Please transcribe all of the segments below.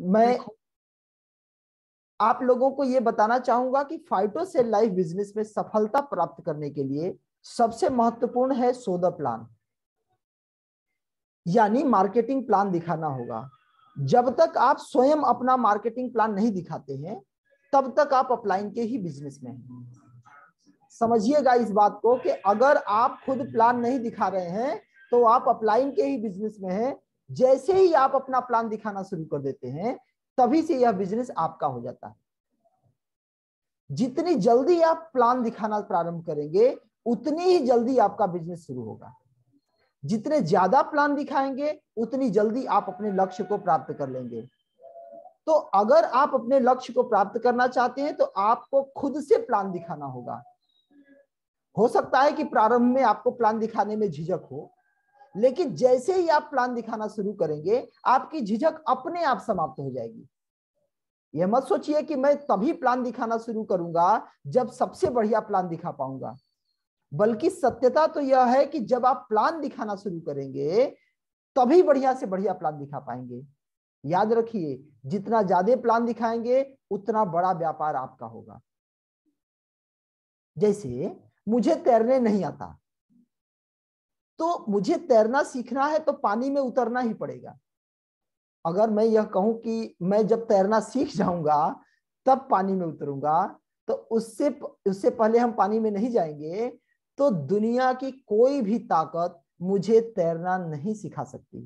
मैं आप लोगों को यह बताना चाहूंगा कि फाइटोसेल लाइफ बिजनेस में सफलता प्राप्त करने के लिए सबसे महत्वपूर्ण है सोदा प्लान यानी मार्केटिंग प्लान दिखाना होगा जब तक आप स्वयं अपना मार्केटिंग प्लान नहीं दिखाते हैं तब तक आप अपलाइन के ही बिजनेस में हैं समझिएगा इस बात को कि अगर आप खुद प्लान नहीं दिखा रहे हैं तो आप अपलाइन के ही बिजनेस में हैं जैसे ही आप अपना प्लान दिखाना शुरू कर देते हैं तभी से यह बिजनेस आपका हो जाता है जितनी जल्दी आप प्लान दिखाना प्रारंभ करेंगे उतनी ही जल्दी आपका बिजनेस शुरू होगा जितने ज्यादा प्लान दिखाएंगे उतनी जल्दी आप अपने लक्ष्य को प्राप्त कर लेंगे तो अगर आप अपने लक्ष्य को प्राप्त करना चाहते हैं तो आपको खुद से प्लान दिखाना होगा हो सकता है कि प्रारंभ में आपको प्लान दिखाने में झिझक हो लेकिन जैसे ही आप प्लान दिखाना शुरू करेंगे आपकी झिझक अपने आप समाप्त हो जाएगी यह मत सोचिए कि मैं तभी प्लान दिखाना शुरू करूंगा जब सबसे बढ़िया प्लान दिखा पाऊंगा बल्कि सत्यता तो यह है कि जब आप प्लान दिखाना शुरू करेंगे तभी बढ़िया से बढ़िया प्लान दिखा पाएंगे याद रखिए जितना ज्यादा प्लान दिखाएंगे उतना बड़ा व्यापार आपका होगा जैसे मुझे तैरने नहीं आता तो मुझे तैरना सीखना है तो पानी में उतरना ही पड़ेगा अगर मैं यह कहूं कि मैं जब तैरना सीख जाऊंगा तब पानी में उतरूंगा तो उससे उससे पहले हम पानी में नहीं जाएंगे तो दुनिया की कोई भी ताकत मुझे तैरना नहीं सिखा सकती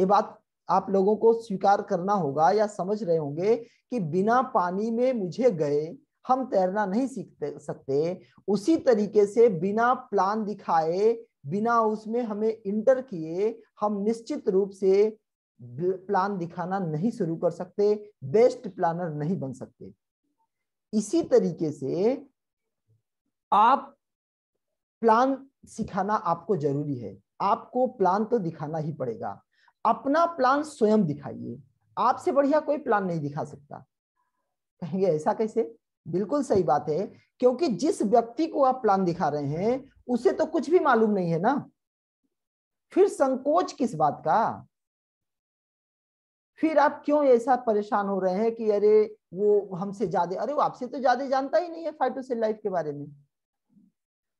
ये बात आप लोगों को स्वीकार करना होगा या समझ रहे होंगे कि बिना पानी में मुझे गए हम तैरना नहीं सीख सकते उसी तरीके से बिना प्लान दिखाए बिना उसमें हमें इंटर किए हम निश्चित रूप से प्लान दिखाना नहीं शुरू कर सकते बेस्ट प्लानर नहीं बन सकते इसी तरीके से आप प्लान सिखाना आपको जरूरी है आपको प्लान तो दिखाना ही पड़ेगा अपना प्लान स्वयं दिखाइए आपसे बढ़िया कोई प्लान नहीं दिखा सकता कहेंगे ऐसा कैसे बिल्कुल सही बात है क्योंकि जिस व्यक्ति को आप प्लान दिखा रहे हैं उसे तो कुछ भी मालूम नहीं है ना फिर संकोच किस बात का फिर आप क्यों ऐसा परेशान हो रहे हैं कि अरे वो हमसे ज्यादा अरे वो आपसे तो ज्यादा जानता ही नहीं है फाइटो सेल लाइफ के बारे में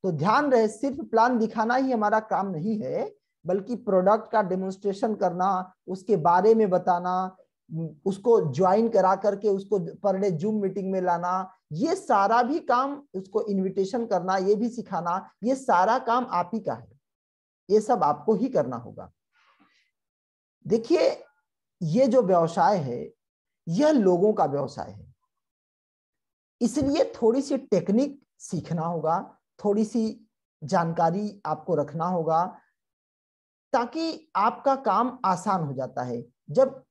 तो ध्यान रहे सिर्फ प्लान दिखाना ही हमारा काम नहीं है बल्कि प्रोडक्ट का डेमोन्स्ट्रेशन करना उसके बारे में बताना उसको ज्वाइन करा करके उसको पर डे जूम मीटिंग में लाना ये सारा भी काम उसको इनविटेशन करना ये भी सिखाना ये सारा काम आप ही का है ये सब आपको ही करना होगा देखिए ये जो व्यवसाय है यह लोगों का व्यवसाय है इसलिए थोड़ी सी टेक्निक सीखना होगा थोड़ी सी जानकारी आपको रखना होगा ताकि आपका काम आसान हो जाता है जब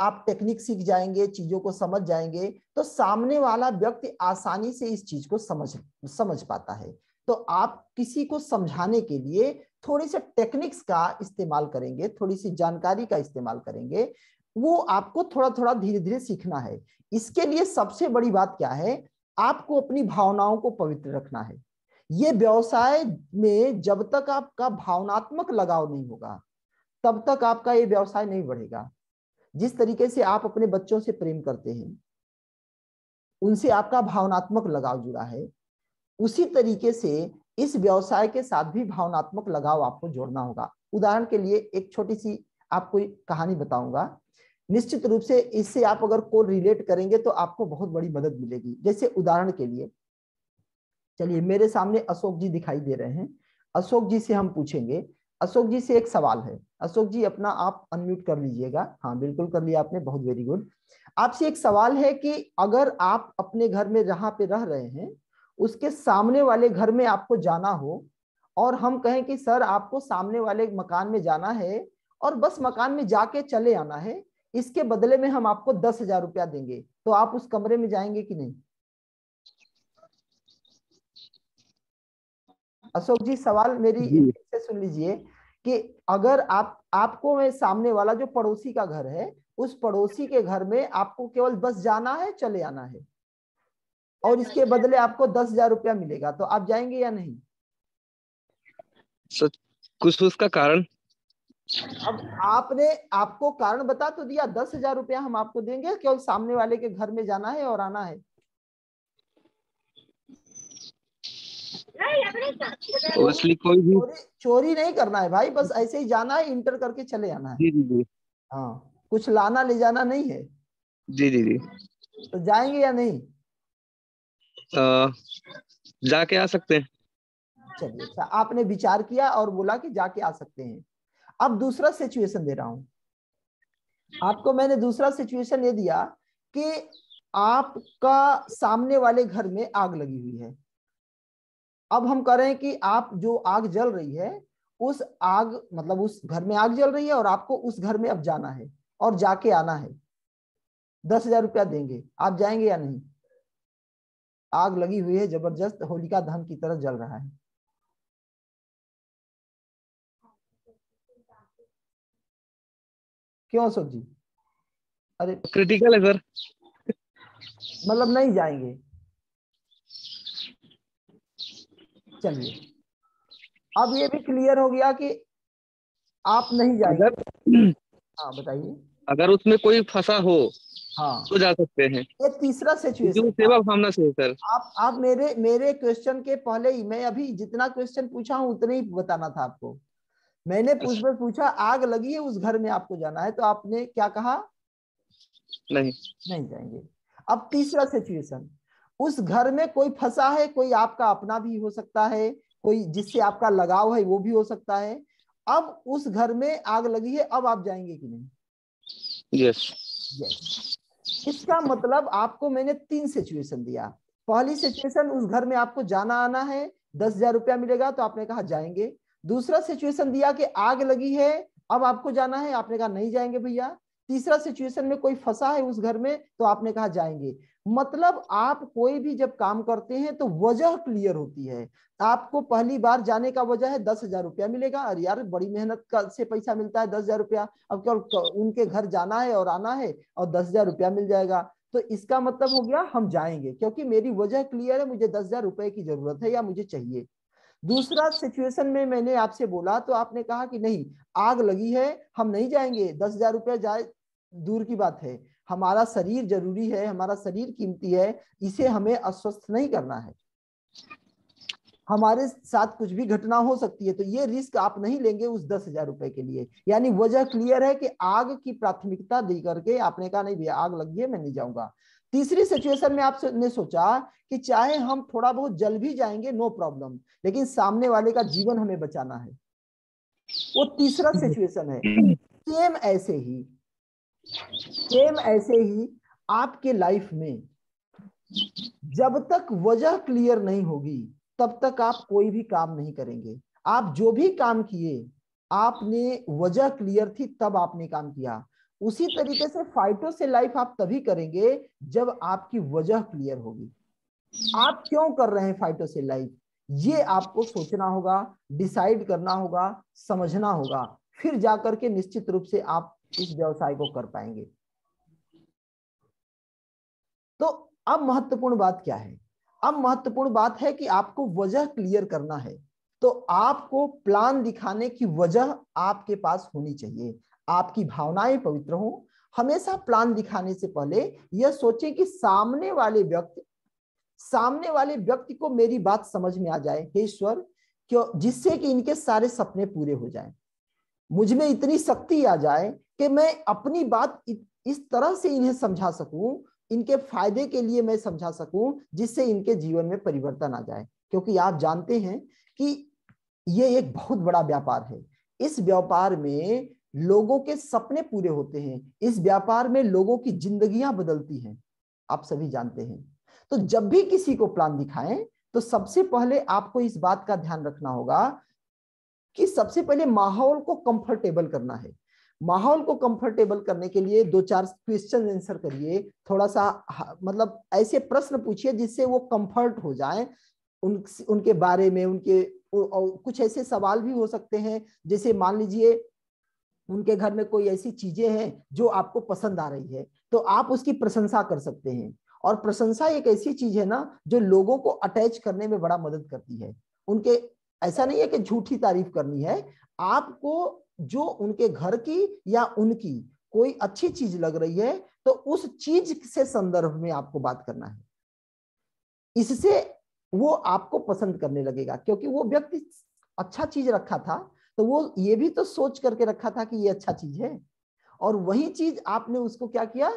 आप टेक्निक सीख जाएंगे चीजों को समझ जाएंगे तो सामने वाला व्यक्ति आसानी से इस चीज को समझ समझ पाता है तो आप किसी को समझाने के लिए थोड़ी सी टेक्निक्स का इस्तेमाल करेंगे थोड़ी सी जानकारी का इस्तेमाल करेंगे वो आपको थोड़ा थोड़ा धीरे धीरे सीखना है इसके लिए सबसे बड़ी बात क्या है आपको अपनी भावनाओं को पवित्र रखना है ये व्यवसाय में जब तक आपका भावनात्मक लगाव नहीं होगा तब तक आपका ये व्यवसाय नहीं बढ़ेगा जिस तरीके से आप अपने बच्चों से प्रेम करते हैं उनसे आपका भावनात्मक लगाव जुड़ा है उसी तरीके से इस व्यवसाय के साथ भी भावनात्मक लगाव आपको जोड़ना होगा उदाहरण के लिए एक छोटी सी आपको कहानी बताऊंगा निश्चित रूप से इससे आप अगर को रिलेट करेंगे तो आपको बहुत बड़ी मदद मिलेगी जैसे उदाहरण के लिए चलिए मेरे सामने अशोक जी दिखाई दे रहे हैं अशोक जी से हम पूछेंगे अशोक जी से एक सवाल है अशोक जी अपना आप अनम्यूट कर लीजिएगा हाँ बिल्कुल कर लिया आपने बहुत वेरी गुड आपसे एक सवाल है कि अगर आप अपने घर में जहां पे रह रहे हैं उसके सामने वाले घर में आपको जाना हो और हम कहें कि सर आपको सामने वाले मकान में जाना है और बस मकान में जाके चले आना है इसके बदले में हम आपको दस हजार रुपया देंगे तो आप उस कमरे में जाएंगे कि नहीं अशोक जी सवाल मेरी से सुन लीजिए कि अगर आप आपको मैं सामने वाला जो पड़ोसी का घर है उस पड़ोसी के घर में आपको केवल बस जाना है चले आना है और इसके बदले आपको दस हजार रुपया मिलेगा तो आप जाएंगे या नहीं सच कुछ तो उसका कारण अब आपने आपको कारण बता तो दिया दस हजार रुपया हम आपको देंगे केवल सामने वाले के घर में जाना है और आना है ओबियसली कोई भी चोरी, चोरी नहीं करना है भाई बस ऐसे ही जाना है इंटर करके चले आना है जी जी जी हाँ कुछ लाना ले जाना नहीं है जी जी जी तो जाएंगे या नहीं आ, जाके आ सकते हैं चलिए अच्छा आपने विचार किया और बोला कि जाके आ सकते हैं अब दूसरा सिचुएशन दे रहा हूं आपको मैंने दूसरा सिचुएशन ये दिया कि आपका सामने वाले घर में आग लगी हुई है अब हम कह रहे हैं कि आप जो आग जल रही है उस आग मतलब उस घर में आग जल रही है और आपको उस घर में अब जाना है और जाके आना है दस हजार रुपया देंगे आप जाएंगे या नहीं आग लगी हुई है जबरदस्त होलिका धन की तरह जल रहा है क्यों अशोक जी अरे क्रिटिकल है सर मतलब नहीं जाएंगे चलिए अब ये भी क्लियर हो गया कि आप नहीं जाएंगे हाँ बताइए अगर उसमें कोई फंसा हो हाँ तो जा सकते हैं ये तीसरा सिचुएशन सेवा भावना से सर आप आप मेरे मेरे क्वेश्चन के पहले ही मैं अभी जितना क्वेश्चन पूछा हूँ उतने ही बताना था आपको मैंने अच्छा। पूछा आग लगी है उस घर में आपको जाना है तो आपने क्या कहा नहीं नहीं जाएंगे अब तीसरा सिचुएशन उस घर में कोई फंसा है कोई आपका अपना भी हो सकता है कोई जिससे अच्छा। आपका लगाव है वो भी हो सकता है अब उस घर में आग लगी है अब आप जाएंगे कि नहीं यस yes. yes. इसका मतलब आपको मैंने तीन सिचुएशन दिया पहली सिचुएशन उस घर में आपको जाना आना है दस हजार रुपया मिलेगा तो आपने कहा जाएंगे दूसरा सिचुएशन दिया कि आग लगी है अब आपको जाना है आपने कहा नहीं जाएंगे भैया तीसरा सिचुएशन में कोई फंसा है उस घर में तो आपने कहा जाएंगे मतलब आप कोई भी जब काम करते हैं तो वजह क्लियर होती है आपको पहली बार जाने का वजह है दस हजार रुपया मिलेगा और यार बड़ी मेहनत का से पैसा मिलता है दस हजार रुपया अब क्या उनके घर जाना है और आना है और दस हजार रुपया मिल जाएगा तो इसका मतलब हो गया हम जाएंगे क्योंकि मेरी वजह क्लियर है मुझे दस हजार रुपए की जरूरत है या मुझे चाहिए दूसरा सिचुएशन में मैंने आपसे बोला तो आपने कहा कि नहीं आग लगी है हम नहीं जाएंगे दस हजार रुपया जाए दूर की बात है हमारा शरीर जरूरी है हमारा शरीर कीमती है इसे हमें अस्वस्थ नहीं करना है हमारे साथ कुछ भी घटना हो सकती है तो ये रिस्क आप नहीं लेंगे उस दस हजार रुपए के लिए यानी वजह क्लियर है कि आग की प्राथमिकता दी करके आपने कहा नहीं भैया आग लगी है मैं नहीं जाऊंगा तीसरी सिचुएशन में आपने सोचा कि चाहे हम थोड़ा बहुत जल भी जाएंगे नो प्रॉब्लम लेकिन सामने वाले का जीवन हमें बचाना है वो तीसरा सिचुएशन है सेम हम्म। ऐसे ही सेम ऐसे ही आपके लाइफ में जब तक वजह क्लियर नहीं होगी तब तक आप कोई भी काम नहीं करेंगे आप जो भी काम किए आपने वजह क्लियर थी तब आपने काम किया उसी तरीके से फाइटो से लाइफ आप तभी करेंगे जब आपकी वजह क्लियर होगी आप क्यों कर रहे हैं फाइटो से लाइफ ये आपको सोचना होगा डिसाइड करना होगा समझना होगा फिर जाकर के निश्चित रूप से आप इस व्यवसाय को कर पाएंगे तो अब महत्वपूर्ण बात क्या है अब महत्वपूर्ण बात है कि आपको वजह क्लियर करना है तो आपको प्लान दिखाने की वजह आपके पास होनी चाहिए आपकी भावनाएं पवित्र हो हमेशा प्लान दिखाने से पहले यह सोचें कि सामने वाले व्यक्ति सामने वाले व्यक्ति को मेरी बात समझ में आ जाए हे ईश्वर क्यों जिससे कि इनके सारे सपने पूरे हो जाएं मुझ में इतनी शक्ति आ जाए कि मैं अपनी बात इस तरह से इन्हें समझा सकूं इनके फायदे के लिए मैं समझा सकूं जिससे इनके जीवन में परिवर्तन आ जाए क्योंकि आप जानते हैं कि ये एक बहुत बड़ा व्यापार है इस व्यापार में लोगों के सपने पूरे होते हैं इस व्यापार में लोगों की जिंदगियां बदलती हैं आप सभी जानते हैं तो जब भी किसी को प्लान दिखाएं तो सबसे पहले आपको इस बात का ध्यान रखना होगा कि सबसे पहले माहौल को कंफर्टेबल करना है माहौल को कंफर्टेबल करने के लिए दो चार क्वेश्चन आंसर करिए थोड़ा सा मतलब ऐसे प्रश्न पूछिए जिससे वो कंफर्ट हो जाए उन उनके बारे में उनके कुछ ऐसे सवाल भी हो सकते हैं जैसे मान लीजिए उनके घर में कोई ऐसी चीजें हैं जो आपको पसंद आ रही है तो आप उसकी प्रशंसा कर सकते हैं और प्रशंसा एक ऐसी चीज है ना जो लोगों को अटैच करने में बड़ा मदद करती है उनके ऐसा नहीं है कि झूठी तारीफ करनी है आपको जो उनके घर की या उनकी कोई अच्छी चीज लग रही है तो उस चीज से संदर्भ में आपको बात करना है इससे वो आपको पसंद करने लगेगा क्योंकि वो व्यक्ति अच्छा चीज रखा था तो वो ये भी तो सोच करके रखा था कि ये अच्छा चीज है और वही चीज आपने उसको क्या किया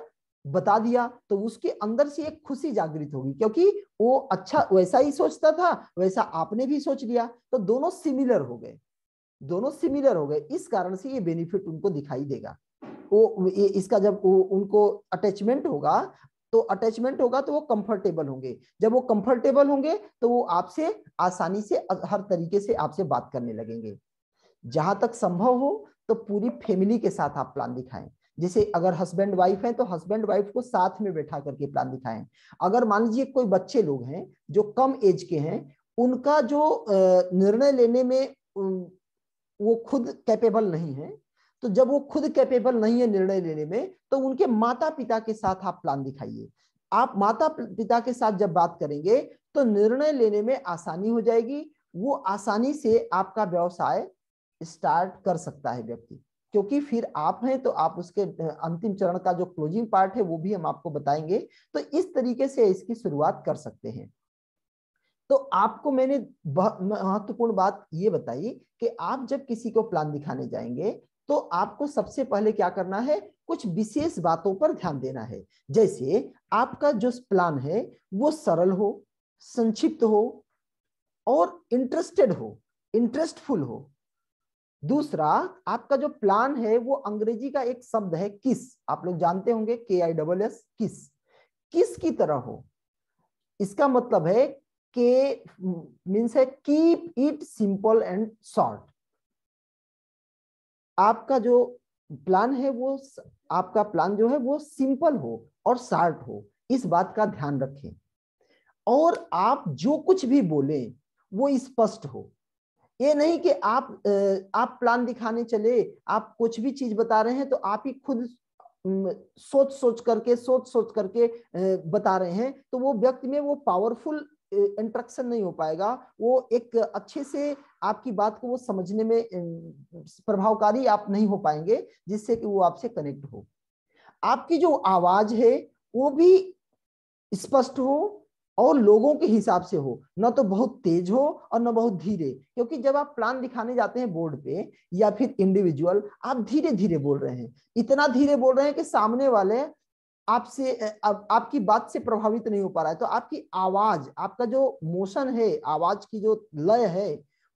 बता दिया तो उसके अंदर से एक खुशी जागृत होगी क्योंकि वो अच्छा वैसा ही सोचता था वैसा आपने भी सोच लिया तो दोनों सिमिलर हो गए दोनों सिमिलर हो गए इस कारण से ये बेनिफिट उनको दिखाई देगा वो इसका जब वो उनको अटैचमेंट होगा तो अटैचमेंट होगा तो वो कंफर्टेबल होंगे जब वो कंफर्टेबल होंगे तो वो आपसे आसानी से हर तरीके से आपसे बात करने लगेंगे जहां तक संभव हो तो पूरी फैमिली के साथ आप प्लान दिखाएं जैसे अगर हस्बैंड वाइफ है तो हस्बैंड वाइफ को साथ में बैठा करके प्लान दिखाएं अगर मान लीजिए कोई बच्चे लोग हैं जो कम एज के हैं उनका जो निर्णय लेने में वो खुद कैपेबल नहीं है तो जब वो खुद कैपेबल नहीं है निर्णय लेने में तो उनके माता पिता के साथ आप प्लान दिखाइए आप माता पिता के साथ जब बात करेंगे तो निर्णय लेने में आसानी हो जाएगी वो आसानी से आपका व्यवसाय स्टार्ट कर सकता है व्यक्ति क्योंकि फिर आप हैं तो आप उसके अंतिम चरण का जो क्लोजिंग पार्ट है वो भी हम आपको बताएंगे तो इस तरीके से इसकी शुरुआत कर सकते हैं तो आपको मैंने महत्वपूर्ण बात ये बताई कि आप जब किसी को प्लान दिखाने जाएंगे तो आपको सबसे पहले क्या करना है कुछ विशेष बातों पर ध्यान देना है जैसे आपका जो प्लान है वो सरल हो संक्षिप्त हो और इंटरेस्टेड हो इंटरेस्टफुल हो दूसरा आपका जो प्लान है वो अंग्रेजी का एक शब्द है किस आप लोग जानते होंगे के आई डबल एस किस किस की तरह हो इसका मतलब है के means है keep it simple and short आपका जो प्लान है वो आपका प्लान जो है वो सिंपल हो और शॉर्ट हो इस बात का ध्यान रखें और आप जो कुछ भी बोले वो स्पष्ट हो ये नहीं कि आप आप प्लान दिखाने चले आप कुछ भी चीज बता रहे हैं तो आप ही खुद सोच सोच करके सोच सोच करके बता रहे हैं तो वो व्यक्ति में वो पावरफुल इंट्रक्शन नहीं हो पाएगा वो एक अच्छे से आपकी बात को वो समझने में प्रभावकारी आप नहीं हो पाएंगे जिससे कि वो आपसे कनेक्ट हो आपकी जो आवाज है वो भी स्पष्ट हो और लोगों के हिसाब से हो न तो बहुत तेज हो और न बहुत धीरे क्योंकि जब आप प्लान दिखाने जाते हैं बोर्ड पे या फिर इंडिविजुअल आप धीरे धीरे बोल रहे हैं इतना धीरे बोल रहे हैं कि सामने वाले आपसे आप, आपकी बात से प्रभावित नहीं हो पा रहा है तो आपकी आवाज आपका जो मोशन है आवाज की जो लय है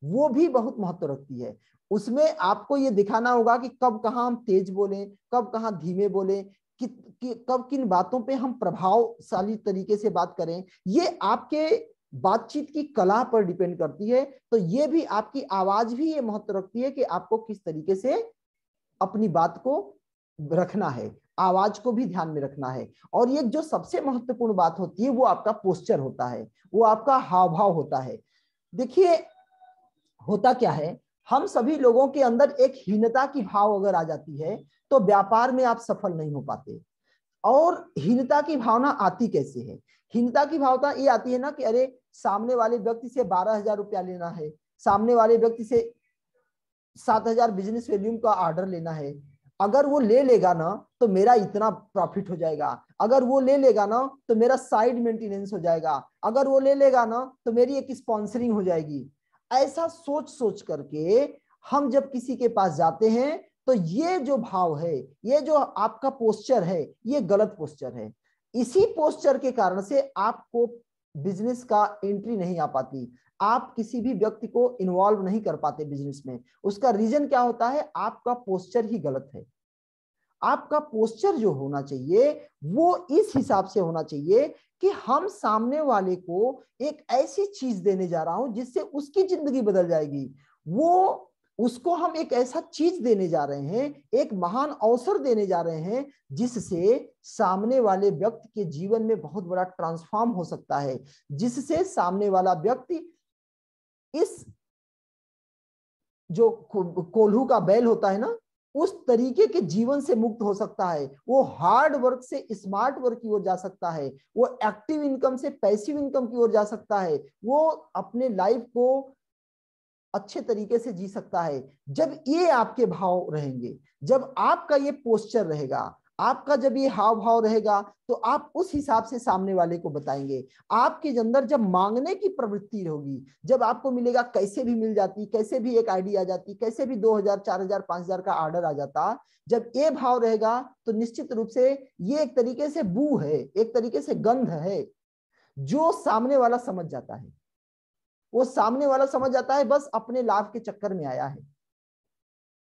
वो भी बहुत महत्व रखती है उसमें आपको ये दिखाना होगा कि कब कहाँ हम तेज बोले कब कहाँ धीमे बोले कि, कि कब किन बातों पे हम प्रभावशाली तरीके से बात करें ये आपके बातचीत की कला पर डिपेंड करती है तो ये भी आपकी आवाज भी ये महत्व रखती है कि आपको किस तरीके से अपनी बात को रखना है आवाज को भी ध्यान में रखना है और ये जो सबसे महत्वपूर्ण बात होती है वो आपका पोस्चर होता है वो आपका हाव भाव होता है देखिए होता क्या है हम सभी लोगों के अंदर एक हीनता की भाव अगर आ जाती है तो व्यापार में आप सफल नहीं हो पाते और हीनता की भावना आती कैसे है हीनता की भावना ये आती है ना कि अरे सामने वाले व्यक्ति से बारह हजार रुपया लेना है सामने वाले व्यक्ति से सात हजार बिजनेस वॉल्यूम का ऑर्डर लेना है अगर वो ले लेगा ना तो मेरा इतना प्रॉफिट हो जाएगा अगर वो ले लेगा ना तो मेरा साइड मेंटेनेंस हो जाएगा अगर वो ले लेगा ना तो मेरी एक स्पॉन्सरिंग हो जाएगी ऐसा सोच सोच करके हम जब किसी के पास जाते हैं तो ये जो भाव है ये जो आपका पोस्चर है ये गलत पोस्चर है इसी पोस्चर के कारण से आपको बिजनेस का एंट्री नहीं आ पाती आप किसी भी व्यक्ति को इन्वॉल्व नहीं कर पाते बिजनेस में उसका रीजन क्या होता है आपका पोस्चर ही गलत है आपका पोस्चर जो होना चाहिए वो इस हिसाब से होना चाहिए कि हम सामने वाले को एक ऐसी चीज देने जा रहा हूं जिससे उसकी जिंदगी बदल जाएगी वो उसको हम एक ऐसा चीज देने जा रहे हैं एक महान अवसर देने जा रहे हैं जिससे सामने वाले व्यक्ति के जीवन में बहुत बड़ा ट्रांसफॉर्म हो सकता है जिससे सामने वाला व्यक्ति इस जो कोल्हू का बैल होता है ना उस तरीके के जीवन से मुक्त हो सकता है वो हार्ड वर्क से स्मार्ट वर्क की ओर जा सकता है वो एक्टिव इनकम से पैसिव इनकम की ओर जा सकता है वो अपने लाइफ को अच्छे तरीके से जी सकता है जब ये आपके भाव रहेंगे जब आपका ये पोस्चर रहेगा आपका जब ये हाव भाव रहेगा तो आप उस हिसाब से सामने वाले को बताएंगे आपके अंदर जब मांगने की प्रवृत्ति होगी जब आपको मिलेगा कैसे भी मिल जाती कैसे भी एक आईडी आ जाती कैसे भी दो हजार चार हजार पांच हजार का ऑर्डर आ जाता जब ये भाव रहेगा तो निश्चित रूप से ये एक तरीके से बू है एक तरीके से गंध है जो सामने वाला समझ जाता है वो सामने वाला समझ जाता है बस अपने लाभ के चक्कर में आया है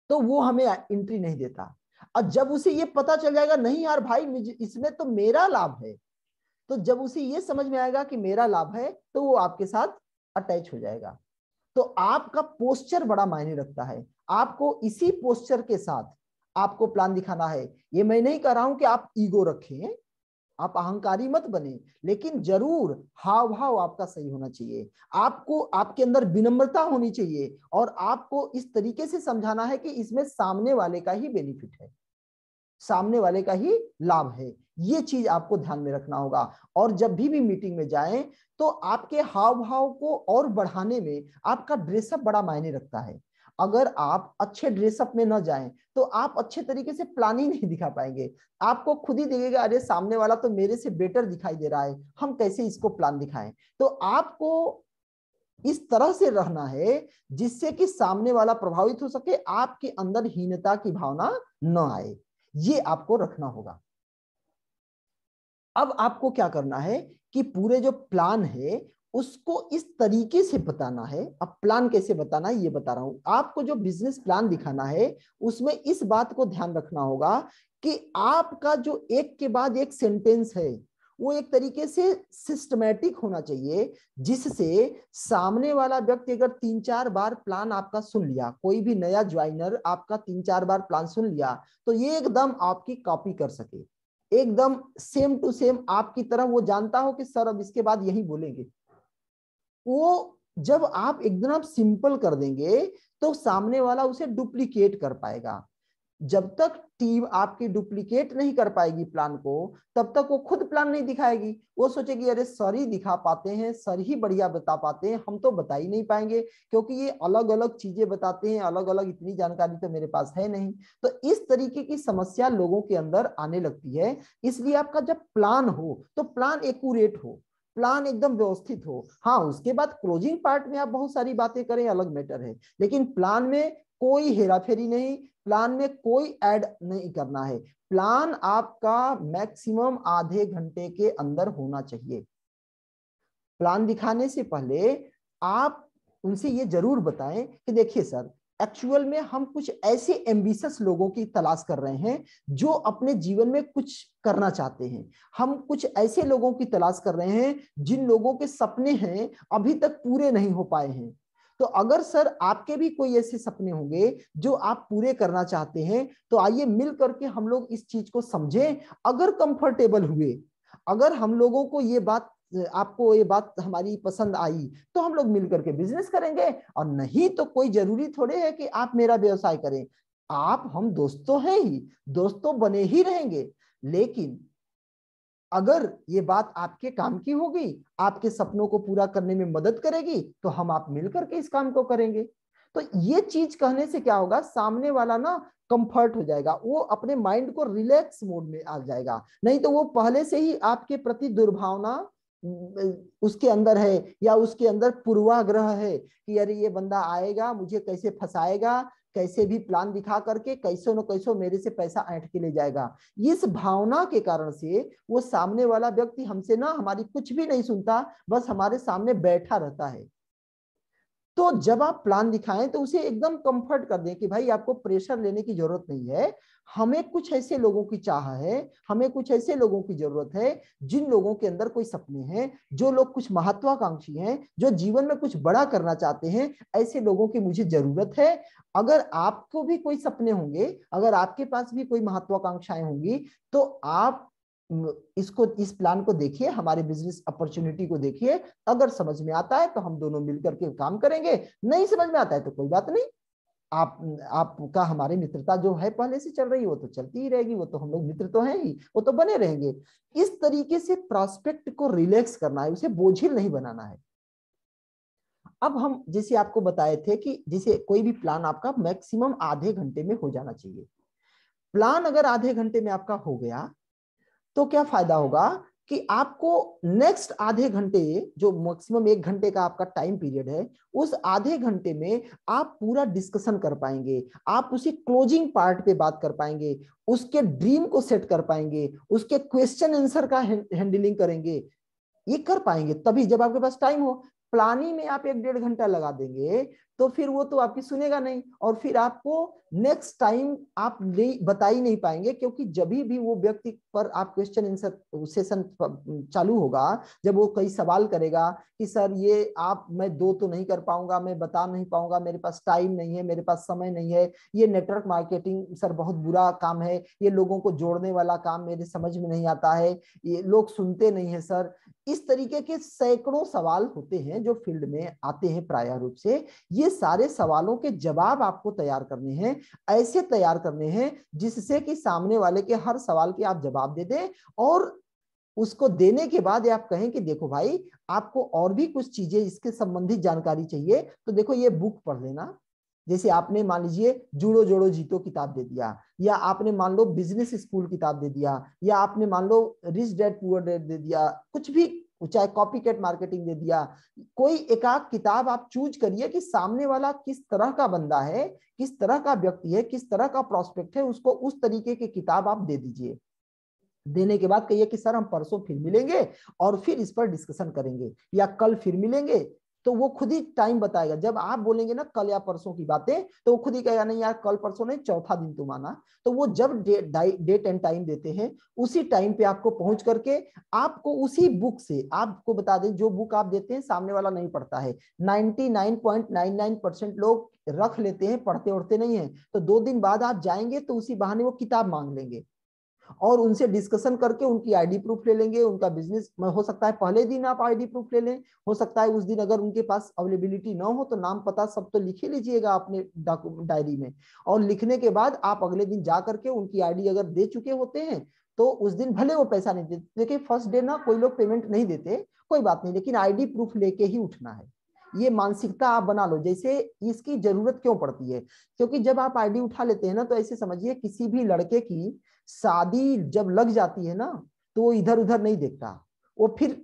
तो वो हमें एंट्री नहीं देता और जब उसे ये पता चल जाएगा नहीं यार भाई इसमें तो मेरा लाभ है तो जब उसे ये समझ में आएगा कि मेरा लाभ है तो वो आपके साथ अटैच हो जाएगा तो आपका पोस्चर बड़ा मायने रखता है आपको इसी पोस्चर के साथ आपको प्लान दिखाना है ये मैं नहीं कह रहा हूं कि आप ईगो रखें आप अहंकारी मत बने लेकिन जरूर हाव भाव आपका सही होना चाहिए आपको आपके अंदर विनम्रता होनी चाहिए और आपको इस तरीके से समझाना है कि इसमें सामने वाले का ही बेनिफिट है सामने वाले का ही लाभ है ये चीज आपको ध्यान में रखना होगा और जब भी भी मीटिंग में जाएं तो आपके हाव भाव को और बढ़ाने में आपका ड्रेसअप बड़ा मायने रखता है अगर आप अच्छे ड्रेसअप में न जाएं तो आप अच्छे तरीके से प्लान ही नहीं दिखा पाएंगे आपको खुद ही देखेगा अरे सामने वाला तो मेरे से बेटर दिखाई दे रहा है हम कैसे इसको प्लान दिखाएं तो आपको इस तरह से रहना है जिससे कि सामने वाला प्रभावित हो सके आपके अंदर हीनता की भावना न आए ये आपको रखना होगा अब आपको क्या करना है कि पूरे जो प्लान है उसको इस तरीके से बताना है अब प्लान कैसे बताना है ये बता रहा हूं आपको जो बिजनेस प्लान दिखाना है उसमें इस बात को ध्यान रखना होगा कि आपका जो एक के बाद एक सेंटेंस है वो एक तरीके से सिस्टमेटिक होना चाहिए जिससे सामने वाला व्यक्ति अगर तीन चार बार प्लान आपका सुन लिया कोई भी नया ज्वाइनर आपका तीन चार बार प्लान सुन लिया तो ये एकदम आपकी कॉपी कर सके एकदम सेम टू सेम आपकी तरह वो जानता हो कि सर अब इसके बाद यही बोलेंगे वो जब आप एकदम सिंपल कर देंगे तो सामने वाला उसे डुप्लीकेट कर पाएगा जब तक टीम आपकी डुप्लीकेट नहीं कर पाएगी प्लान को तब तक वो खुद प्लान नहीं दिखाएगी वो सोचेगी अरे सर ही दिखा पाते हैं सर ही बढ़िया बता पाते हैं हम तो बता ही नहीं पाएंगे क्योंकि ये अलग अलग चीजें बताते हैं अलग अलग इतनी जानकारी तो मेरे पास है नहीं तो इस तरीके की समस्या लोगों के अंदर आने लगती है इसलिए आपका जब प्लान हो तो प्लान एकट हो प्लान एकदम व्यवस्थित हो हाँ उसके बाद क्लोजिंग पार्ट में आप बहुत सारी बातें करें अलग मैटर है लेकिन प्लान में कोई हेरा फेरी नहीं प्लान में कोई ऐड नहीं करना है प्लान आपका मैक्सिमम आधे घंटे के अंदर होना चाहिए प्लान दिखाने से पहले आप उनसे ये जरूर बताएं कि देखिए सर एक्चुअल में हम कुछ ऐसे एम्बिशस लोगों की तलाश कर रहे हैं जो अपने जीवन में कुछ करना चाहते हैं हम कुछ ऐसे लोगों की तलाश कर रहे हैं जिन लोगों के सपने हैं अभी तक पूरे नहीं हो पाए हैं तो अगर सर आपके भी कोई ऐसे सपने होंगे जो आप पूरे करना चाहते हैं तो आइए मिल करके हम लोग इस चीज को समझें अगर कंफर्टेबल हुए अगर हम लोगों को ये बात आपको ये बात हमारी पसंद आई तो हम लोग मिल करके बिजनेस करेंगे और नहीं तो कोई जरूरी थोड़े है कि आप मेरा व्यवसाय करें आप हम दोस्तों हैं ही दोस्तों बने ही रहेंगे लेकिन अगर ये बात आपके काम की होगी आपके सपनों को पूरा करने में मदद करेगी तो हम आप मिलकर के इस काम को करेंगे तो ये चीज कहने से क्या होगा सामने वाला ना कंफर्ट हो जाएगा वो अपने माइंड को रिलैक्स मोड में आ जाएगा नहीं तो वो पहले से ही आपके प्रति दुर्भावना उसके अंदर है या उसके अंदर पूर्वाग्रह है कि अरे ये बंदा आएगा मुझे कैसे फंसाएगा कैसे भी प्लान दिखा करके कैसे न कैसे मेरे से पैसा ऐंठ के ले जाएगा इस भावना के कारण से वो सामने वाला व्यक्ति हमसे ना हमारी कुछ भी नहीं सुनता बस हमारे सामने बैठा रहता है तो जब आप प्लान दिखाएं तो उसे एकदम कंफर्ट कर दें कि भाई आपको प्रेशर लेने की जरूरत नहीं है हमें कुछ ऐसे लोगों की चाह है हमें कुछ ऐसे लोगों की जरूरत है जिन लोगों के अंदर कोई सपने हैं जो लोग कुछ महत्वाकांक्षी हैं जो जीवन में कुछ बड़ा करना चाहते हैं ऐसे लोगों की मुझे जरूरत है अगर आपको भी कोई सपने होंगे अगर आपके पास भी कोई महत्वाकांक्षाएं होंगी तो आप इसको इस प्लान को देखिए हमारे बिजनेस अपॉर्चुनिटी को देखिए अगर समझ में आता है तो हम दोनों मिलकर के काम करेंगे नहीं समझ में आता है तो कोई बात नहीं आप आपका हमारी मित्रता जो है पहले से चल रही है वो तो चलती ही रहेगी वो तो हम लोग मित्र तो हैं ही वो तो बने रहेंगे इस तरीके से प्रोस्पेक्ट को रिलैक्स करना है उसे बोझिल नहीं बनाना है अब हम जैसे आपको बताए थे कि जैसे कोई भी प्लान आपका मैक्सिमम आधे घंटे में हो जाना चाहिए प्लान अगर आधे घंटे में आपका हो गया तो क्या फायदा होगा कि आपको नेक्स्ट आधे घंटे जो मैक्सिमम एक घंटे का आपका टाइम पीरियड है उस आधे घंटे में आप पूरा डिस्कशन कर पाएंगे आप उसी क्लोजिंग पार्ट पे बात कर पाएंगे उसके ड्रीम को सेट कर पाएंगे उसके क्वेश्चन आंसर का हैंडलिंग करेंगे ये कर पाएंगे तभी जब आपके पास टाइम हो प्लानिंग में आप एक डेढ़ घंटा लगा देंगे तो फिर वो तो आपकी सुनेगा नहीं और फिर आपको नेक्स्ट टाइम आप नहीं बता ही नहीं पाएंगे क्योंकि जब भी वो व्यक्ति पर आप क्वेश्चन आंसर सेशन चालू होगा जब वो कई सवाल करेगा कि सर ये आप मैं दो तो नहीं कर पाऊंगा मैं बता नहीं पाऊंगा मेरे पास टाइम नहीं है मेरे पास समय नहीं है ये नेटवर्क मार्केटिंग सर बहुत बुरा काम है ये लोगों को जोड़ने वाला काम मेरे समझ में नहीं आता है ये लोग सुनते नहीं है सर इस तरीके के सैकड़ों सवाल होते हैं जो फील्ड में आते हैं प्राय रूप से ये सारे सवालों के जवाब आपको तैयार करने हैं ऐसे तैयार करने हैं जिससे कि सामने वाले के हर सवाल के आप जवाब दे दें और उसको देने के बाद आप कहें कि देखो भाई आपको और भी कुछ चीजें इसके संबंधित जानकारी चाहिए तो देखो ये बुक पढ़ लेना जैसे आपने मान लीजिए जुड़ो जोड़ो जीतो किताब दे दिया या आपने मान लो बिजनेस स्कूल किताब दे दिया या आपने मान लो रिच डेड पुअर डेड दे दिया कुछ भी चाहे कॉपी कैट मार्केटिंग दे दिया कोई एकाक किताब आप चूज करिए कि सामने वाला किस तरह का बंदा है किस तरह का व्यक्ति है किस तरह का प्रोस्पेक्ट है उसको उस तरीके की किताब आप दे दीजिए देने के बाद कहिए कि सर हम परसों फिर मिलेंगे और फिर इस पर डिस्कशन करेंगे या कल फिर मिलेंगे तो वो खुद ही टाइम बताएगा जब आप बोलेंगे ना कल या परसों की बातें तो वो खुद ही कहेगा नहीं यार कल परसों नहीं चौथा दिन तुम आना तो वो जब डेट एंड टाइम देते हैं उसी टाइम पे आपको पहुंच करके आपको उसी बुक से आपको बता दें जो बुक आप देते हैं सामने वाला नहीं पढ़ता है नाइन्टी लोग रख लेते हैं पढ़ते उड़ते नहीं है तो दो दिन बाद आप जाएंगे तो उसी बहाने वो किताब मांग लेंगे और उनसे डिस्कशन करके उनकी आईडी प्रूफ ले लेंगे उनका बिजनेस हो सकता है पहले दिन आप आईडी प्रूफ ले लें हो सकता है उस दिन अगर उनके पास अवेलेबिलिटी ना हो तो नाम पता सब तो लिखे लीजिएगा अपने डायरी में और लिखने के बाद आप अगले दिन जा करके उनकी आईडी अगर दे चुके होते हैं तो उस दिन भले वो पैसा नहीं देते देखिए फर्स्ट डे ना कोई लोग पेमेंट नहीं देते कोई बात नहीं लेकिन आईडी प्रूफ लेके ही उठना है ये मानसिकता आप बना लो जैसे इसकी जरूरत क्यों पड़ती है क्योंकि जब आप आईडी उठा लेते हैं ना तो ऐसे समझिए किसी भी लड़के की शादी जब लग जाती है ना तो वो इधर उधर नहीं देखता वो फिर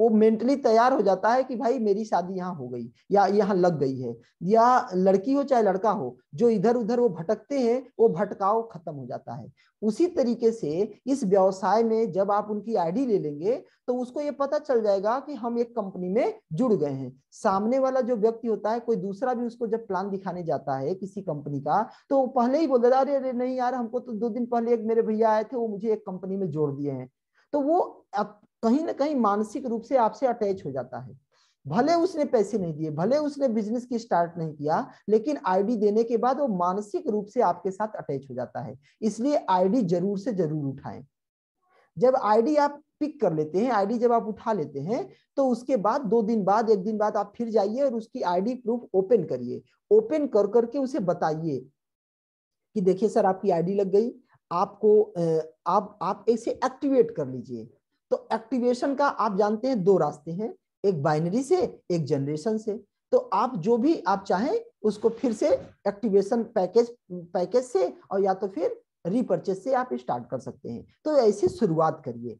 वो मेंटली तैयार हो जाता है कि भाई मेरी शादी यहाँ हो गई या यहाँ लग गई है या लड़की हो चाहे लड़का हो जो इधर उधर वो भटकते हैं वो भटकाव खत्म हो जाता है उसी तरीके से इस व्यवसाय में जब आप उनकी आईडी ले लेंगे तो उसको ये पता चल जाएगा कि हम एक कंपनी में जुड़ गए हैं सामने वाला जो व्यक्ति होता है कोई दूसरा भी उसको जब प्लान दिखाने जाता है किसी कंपनी का तो पहले ही बोल देता अरे अरे नहीं यार हमको तो दो दिन पहले एक मेरे भैया आए थे वो मुझे एक कंपनी में जोड़ दिए हैं तो वो कहीं ना कहीं मानसिक रूप से आपसे अटैच हो जाता है भले उसने पैसे नहीं दिए भले उसने बिजनेस की स्टार्ट नहीं किया लेकिन आईडी देने के बाद वो मानसिक रूप से आपके साथ अटैच हो जाता है इसलिए आईडी जरूर से जरूर उठाएं जब आईडी आप पिक कर लेते हैं आईडी जब आप उठा लेते हैं तो उसके बाद दो दिन बाद एक दिन बाद आप फिर जाइए और उसकी आईडी प्रूफ ओपन करिए ओपन कर करके उसे बताइए कि देखिए सर आपकी आईडी लग गई आपको आप आप इसे एक्टिवेट कर लीजिए तो एक्टिवेशन का आप जानते हैं दो रास्ते हैं एक बाइनरी से एक जनरेशन से तो आप जो भी आप चाहें उसको फिर से एक्टिवेशन पैकेज पैकेज से और या तो फिर रिपर्चेज से आप स्टार्ट कर सकते हैं तो ऐसे शुरुआत करिए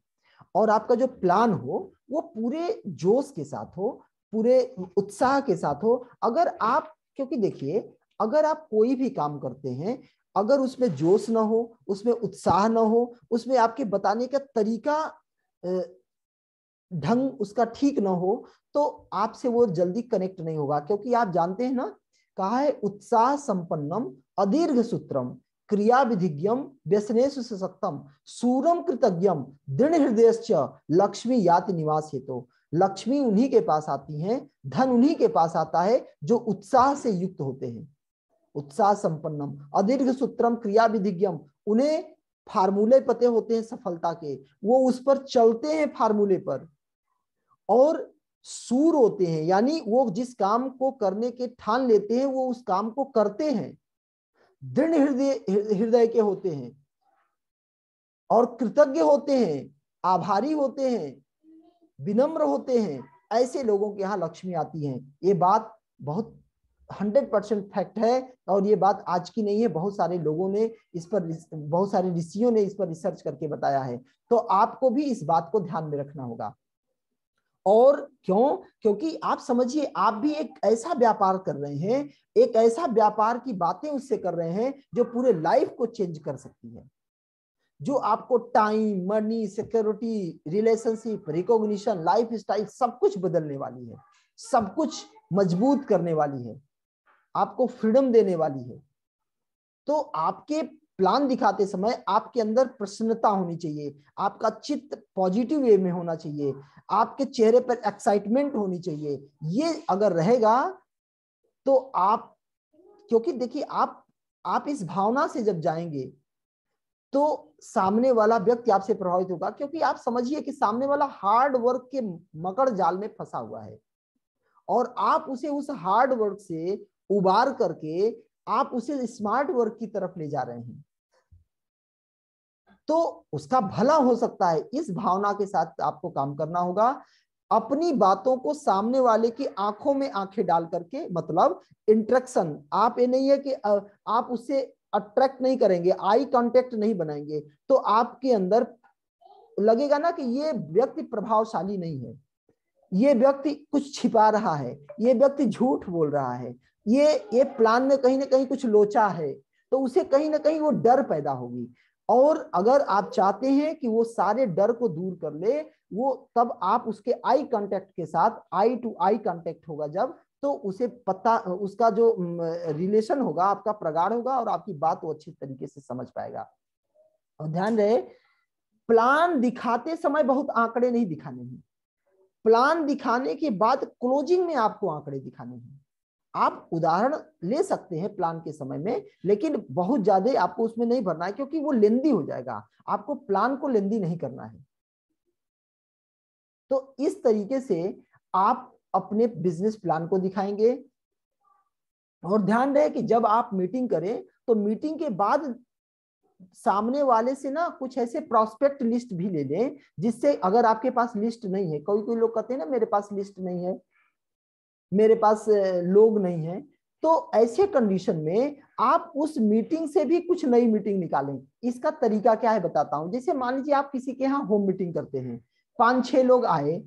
और आपका जो प्लान हो वो पूरे जोश के साथ हो पूरे उत्साह के साथ हो अगर आप क्योंकि देखिए अगर आप कोई भी काम करते हैं अगर उसमें जोश ना हो उसमें उत्साह ना हो उसमें आपके बताने का तरीका ढंग उसका ठीक ना हो तो आपसे वो जल्दी कनेक्ट नहीं होगा क्योंकि आप जानते हैं ना कहा है उत्साह संपन्नम अदीर्घ सूत्रम क्रिया विधिज्ञम व्यसनेश सशक्तम सूरम कृतज्ञम दृढ़ हृदय लक्ष्मी यात निवास हेतु तो। लक्ष्मी उन्हीं के पास आती हैं धन उन्हीं के पास आता है जो उत्साह से युक्त होते हैं उत्साह संपन्नम अदीर्घ सूत्रम क्रिया विधिज्ञम उन्हें फार्मूले पते होते हैं सफलता के वो उस पर चलते हैं फार्मूले पर और सूर होते हैं यानी वो जिस काम को करने के ठान लेते हैं वो उस काम को करते हैं दृढ़ हृदय हृदय के होते हैं और कृतज्ञ होते हैं आभारी होते हैं विनम्र होते हैं ऐसे लोगों के यहाँ लक्ष्मी आती है ये बात बहुत हंड्रेड परसेंट फैक्ट है और ये बात आज की नहीं है बहुत सारे लोगों ने इस पर बहुत सारे ऋषियों ने इस पर रिसर्च करके बताया है तो आपको भी इस बात को ध्यान में रखना होगा और क्यों क्योंकि आप समझिए आप भी एक ऐसा व्यापार कर रहे हैं एक ऐसा व्यापार की बातें उससे कर रहे हैं जो पूरे लाइफ को चेंज कर सकती है जो आपको time money security relationship recognition lifestyle सब कुछ बदलने वाली है सब कुछ मजबूत करने वाली है आपको फ्रीडम देने वाली है तो आपके प्लान दिखाते समय आपके अंदर प्रसन्नता होनी चाहिए आपका चित्त पॉजिटिव वे में होना चाहिए आपके चेहरे पर एक्साइटमेंट होनी चाहिए ये अगर रहेगा तो आप क्योंकि देखिए आप आप इस भावना से जब जाएंगे तो सामने वाला व्यक्ति आपसे प्रभावित होगा क्योंकि आप समझिए कि सामने वाला हार्ड वर्क के मकर जाल में फंसा हुआ है और आप उसे उस हार्ड वर्क से उबार करके आप उसे स्मार्ट वर्क की तरफ ले जा रहे हैं तो उसका भला हो सकता है इस भावना के साथ आपको काम करना होगा अपनी बातों को सामने वाले की आंखों में आंखें डाल करके मतलब इंट्रैक्शन आप ये नहीं है कि आप उससे अट्रैक्ट नहीं करेंगे आई कांटेक्ट नहीं बनाएंगे तो आपके अंदर लगेगा ना कि ये व्यक्ति प्रभावशाली नहीं है ये व्यक्ति कुछ छिपा रहा है ये व्यक्ति झूठ बोल रहा है ये ये प्लान में कहीं ना कहीं कुछ लोचा है तो उसे कहीं ना कहीं वो डर पैदा होगी और अगर आप चाहते हैं कि वो सारे डर को दूर कर ले वो तब आप उसके आई कांटेक्ट के साथ आई टू आई कांटेक्ट होगा जब तो उसे पता उसका जो रिलेशन होगा आपका प्रगाढ़ होगा और आपकी बात वो अच्छे तरीके से समझ पाएगा और ध्यान रहे प्लान दिखाते समय बहुत आंकड़े नहीं दिखाने हैं प्लान दिखाने के बाद क्लोजिंग में आपको आंकड़े दिखाने हैं आप उदाहरण ले सकते हैं प्लान के समय में लेकिन बहुत ज्यादा आपको उसमें नहीं भरना है क्योंकि वो लेंदी हो जाएगा आपको प्लान को लेंदी नहीं करना है तो इस तरीके से आप अपने बिजनेस प्लान को दिखाएंगे और ध्यान रहे कि जब आप मीटिंग करें तो मीटिंग के बाद सामने वाले से ना कुछ ऐसे प्रोस्पेक्ट लिस्ट भी ले लें जिससे अगर आपके पास लिस्ट नहीं है कोई कोई लोग कहते हैं ना मेरे पास लिस्ट नहीं है मेरे पास लोग नहीं है तो ऐसे कंडीशन में आप उस मीटिंग से भी कुछ नई मीटिंग निकालें इसका तरीका क्या है बताता हूं जैसे मान लीजिए आप किसी के यहाँ होम मीटिंग करते हैं पांच छह लोग आए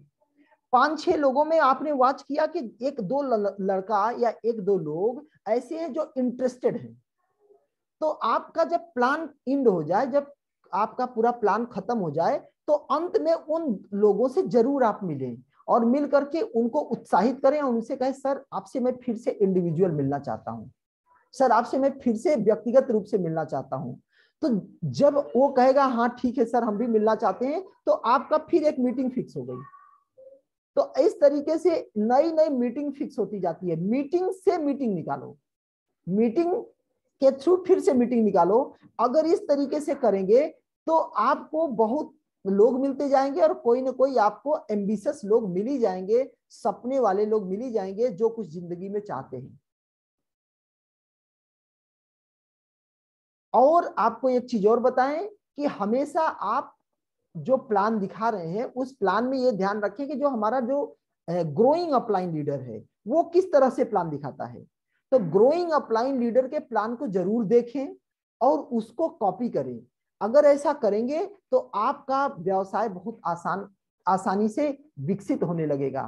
पांच छह लोगों में आपने वॉच किया कि एक दो लड़का या एक दो लोग ऐसे हैं जो इंटरेस्टेड हैं तो आपका जब प्लान इंड हो जाए जब आपका पूरा प्लान खत्म हो जाए तो अंत में उन लोगों से जरूर आप मिलें और मिल करके उनको उत्साहित करें और उनसे कहें सर आपसे मैं फिर से इंडिविजुअल मिलना चाहता हूँ सर आपसे मैं फिर से व्यक्तिगत रूप से मिलना चाहता हूँ तो जब वो कहेगा हाँ ठीक है सर हम भी मिलना चाहते हैं तो आपका फिर एक मीटिंग फिक्स हो गई तो इस तरीके से नई नई मीटिंग फिक्स होती जाती है मीटिंग से मीटिंग निकालो मीटिंग के थ्रू फिर से मीटिंग निकालो अगर इस तरीके से करेंगे तो आपको बहुत लोग मिलते जाएंगे और कोई ना कोई आपको एम्बिशस लोग मिल ही जाएंगे सपने वाले लोग मिल ही जाएंगे जो कुछ जिंदगी में चाहते हैं और आपको एक चीज और बताएं कि हमेशा आप जो प्लान दिखा रहे हैं उस प्लान में ये ध्यान रखें कि जो हमारा जो ग्रोइंग अपलाइन लीडर है वो किस तरह से प्लान दिखाता है तो ग्रोइंग अपलाइन लीडर के प्लान को जरूर देखें और उसको कॉपी करें अगर ऐसा करेंगे तो आपका व्यवसाय बहुत आसान आसानी से विकसित होने लगेगा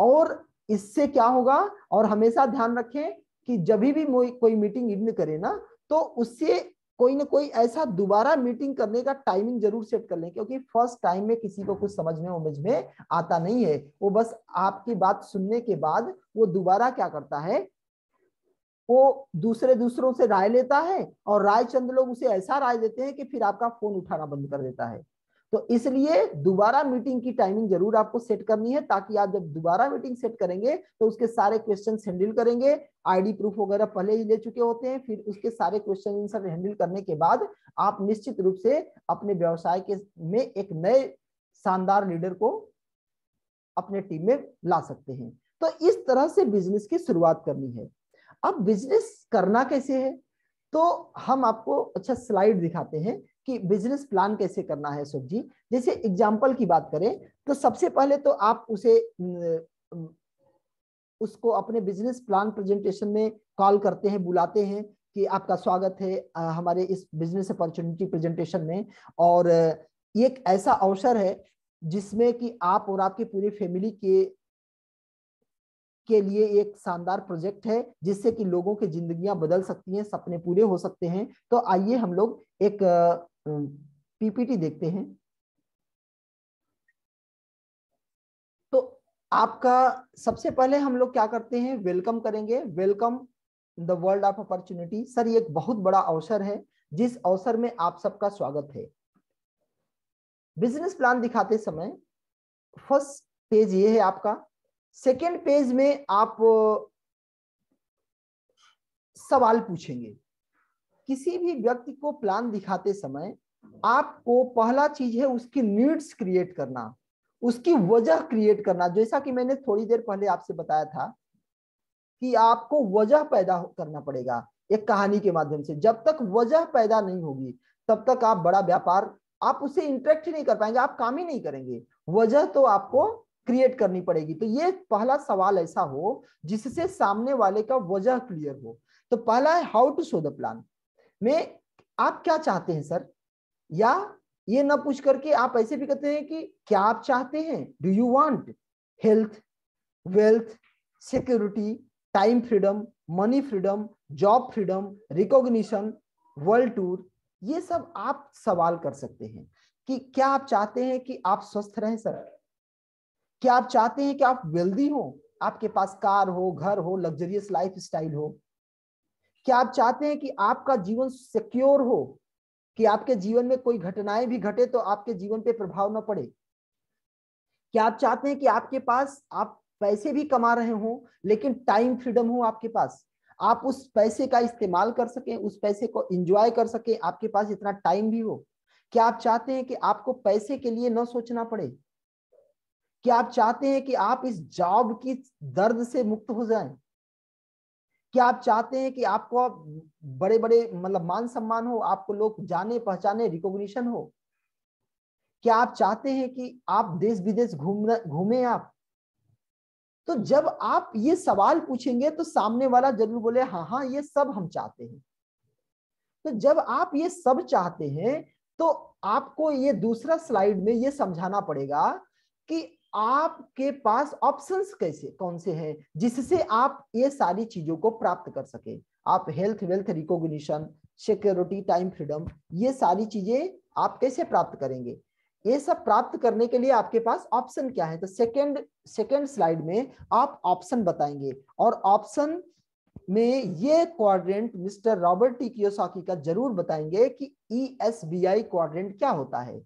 और इससे क्या होगा और हमेशा ध्यान रखें कि जब भी कोई मीटिंग इन करे ना तो उससे कोई ना कोई ऐसा दोबारा मीटिंग करने का टाइमिंग जरूर सेट कर लें क्योंकि फर्स्ट टाइम में किसी को कुछ समझ में उमझ में आता नहीं है वो बस आपकी बात सुनने के बाद वो दोबारा क्या करता है वो दूसरे दूसरों से राय लेता है और रायचंद लोग उसे ऐसा राय देते हैं कि फिर आपका फोन उठाना बंद कर देता है तो इसलिए दोबारा मीटिंग की टाइमिंग जरूर आपको सेट करनी है ताकि आप जब दोबारा मीटिंग सेट करेंगे तो उसके सारे क्वेश्चन हैंडल करेंगे आईडी प्रूफ वगैरह पहले ही ले चुके होते हैं फिर उसके सारे क्वेश्चन आंसर हैंडल करने के बाद आप निश्चित रूप से अपने व्यवसाय के में एक नए शानदार लीडर को अपने टीम में ला सकते हैं तो इस तरह से बिजनेस की शुरुआत करनी है अब बिजनेस करना कैसे है तो हम आपको अच्छा स्लाइड दिखाते हैं कि बिजनेस प्लान कैसे करना है सुख जी जैसे एग्जाम्पल की बात करें तो सबसे पहले तो आप उसे उसको अपने बिजनेस प्लान प्रेजेंटेशन में कॉल करते हैं बुलाते हैं कि आपका स्वागत है हमारे इस बिजनेस अपॉर्चुनिटी प्रेजेंटेशन में और एक ऐसा अवसर है जिसमें कि आप और आपकी पूरी फैमिली के के लिए एक शानदार प्रोजेक्ट है जिससे कि लोगों की जिंदगियां बदल सकती हैं सपने पूरे हो सकते हैं तो आइए हम लोग एक पीपीटी देखते हैं तो आपका सबसे पहले हम लोग क्या करते हैं वेलकम करेंगे welcome the world of opportunity sir ये एक बहुत बड़ा अवसर है जिस अवसर में आप सबका स्वागत है बिजनेस प्लान दिखाते समय फर्स्ट पेज ये है आपका सेकेंड पेज में आप सवाल पूछेंगे किसी भी व्यक्ति को प्लान दिखाते समय आपको पहला चीज है उसकी नीड्स क्रिएट करना उसकी वजह क्रिएट करना जैसा कि मैंने थोड़ी देर पहले आपसे बताया था कि आपको वजह पैदा करना पड़ेगा एक कहानी के माध्यम से जब तक वजह पैदा नहीं होगी तब तक आप बड़ा व्यापार आप उसे इंटरेक्ट नहीं कर पाएंगे आप काम ही नहीं करेंगे वजह तो आपको क्रिएट करनी पड़ेगी तो ये पहला सवाल ऐसा हो जिससे सामने वाले का वजह क्लियर हो तो पहला है how to show the plan में आप क्या चाहते हैं सर या ये ना पूछ करके आप ऐसे भी कहते हैं कि क्या आप चाहते हैं do you want health wealth security time freedom money freedom job freedom recognition world tour ये सब आप सवाल कर सकते हैं कि क्या आप चाहते हैं कि आप स्वस्थ रहें सर क्या आप चाहते हैं कि आप वेल्दी हो आपके पास कार हो घर हो लग्जरियस लाइफ स्टाइल हो क्या आप चाहते हैं कि आपका जीवन सिक्योर हो कि आपके जीवन में कोई घटनाएं भी घटे तो आपके जीवन पे प्रभाव न पड़े क्या आप चाहते हैं कि आपके पास आप पैसे भी कमा रहे हो लेकिन टाइम फ्रीडम हो आपके पास आप उस पैसे का इस्तेमाल कर सकें उस पैसे को एंजॉय कर सकें आपके पास इतना टाइम भी हो क्या आप चाहते हैं कि आपको पैसे के लिए न सोचना पड़े कि आप चाहते हैं कि आप इस जॉब की दर्द से मुक्त हो जाएं क्या आप चाहते हैं कि आपको बड़े बड़े मतलब मान सम्मान हो आपको लोग जाने पहचाने रिकॉग्निशन हो क्या आप चाहते हैं कि आप देश विदेश घूम घूमे आप तो जब आप ये सवाल पूछेंगे तो सामने वाला जरूर बोले हाँ हाँ ये सब हम चाहते हैं तो जब आप ये सब चाहते हैं तो आपको ये दूसरा स्लाइड में ये समझाना पड़ेगा कि आपके पास ऑप्शंस कैसे कौन से हैं जिससे आप ये सारी चीजों को प्राप्त कर सके आप health wealth recognition security time freedom ये सारी चीजें आप कैसे प्राप्त करेंगे ये सब प्राप्त करने के लिए आपके पास ऑप्शन क्या है तो सेकेंड सेकेंड स्लाइड में आप ऑप्शन बताएंगे और ऑप्शन में ये क्वाड्रेंट मिस्टर रॉबर्ट टी का जरूर बताएंगे कि E S B I quadrant क्या होता है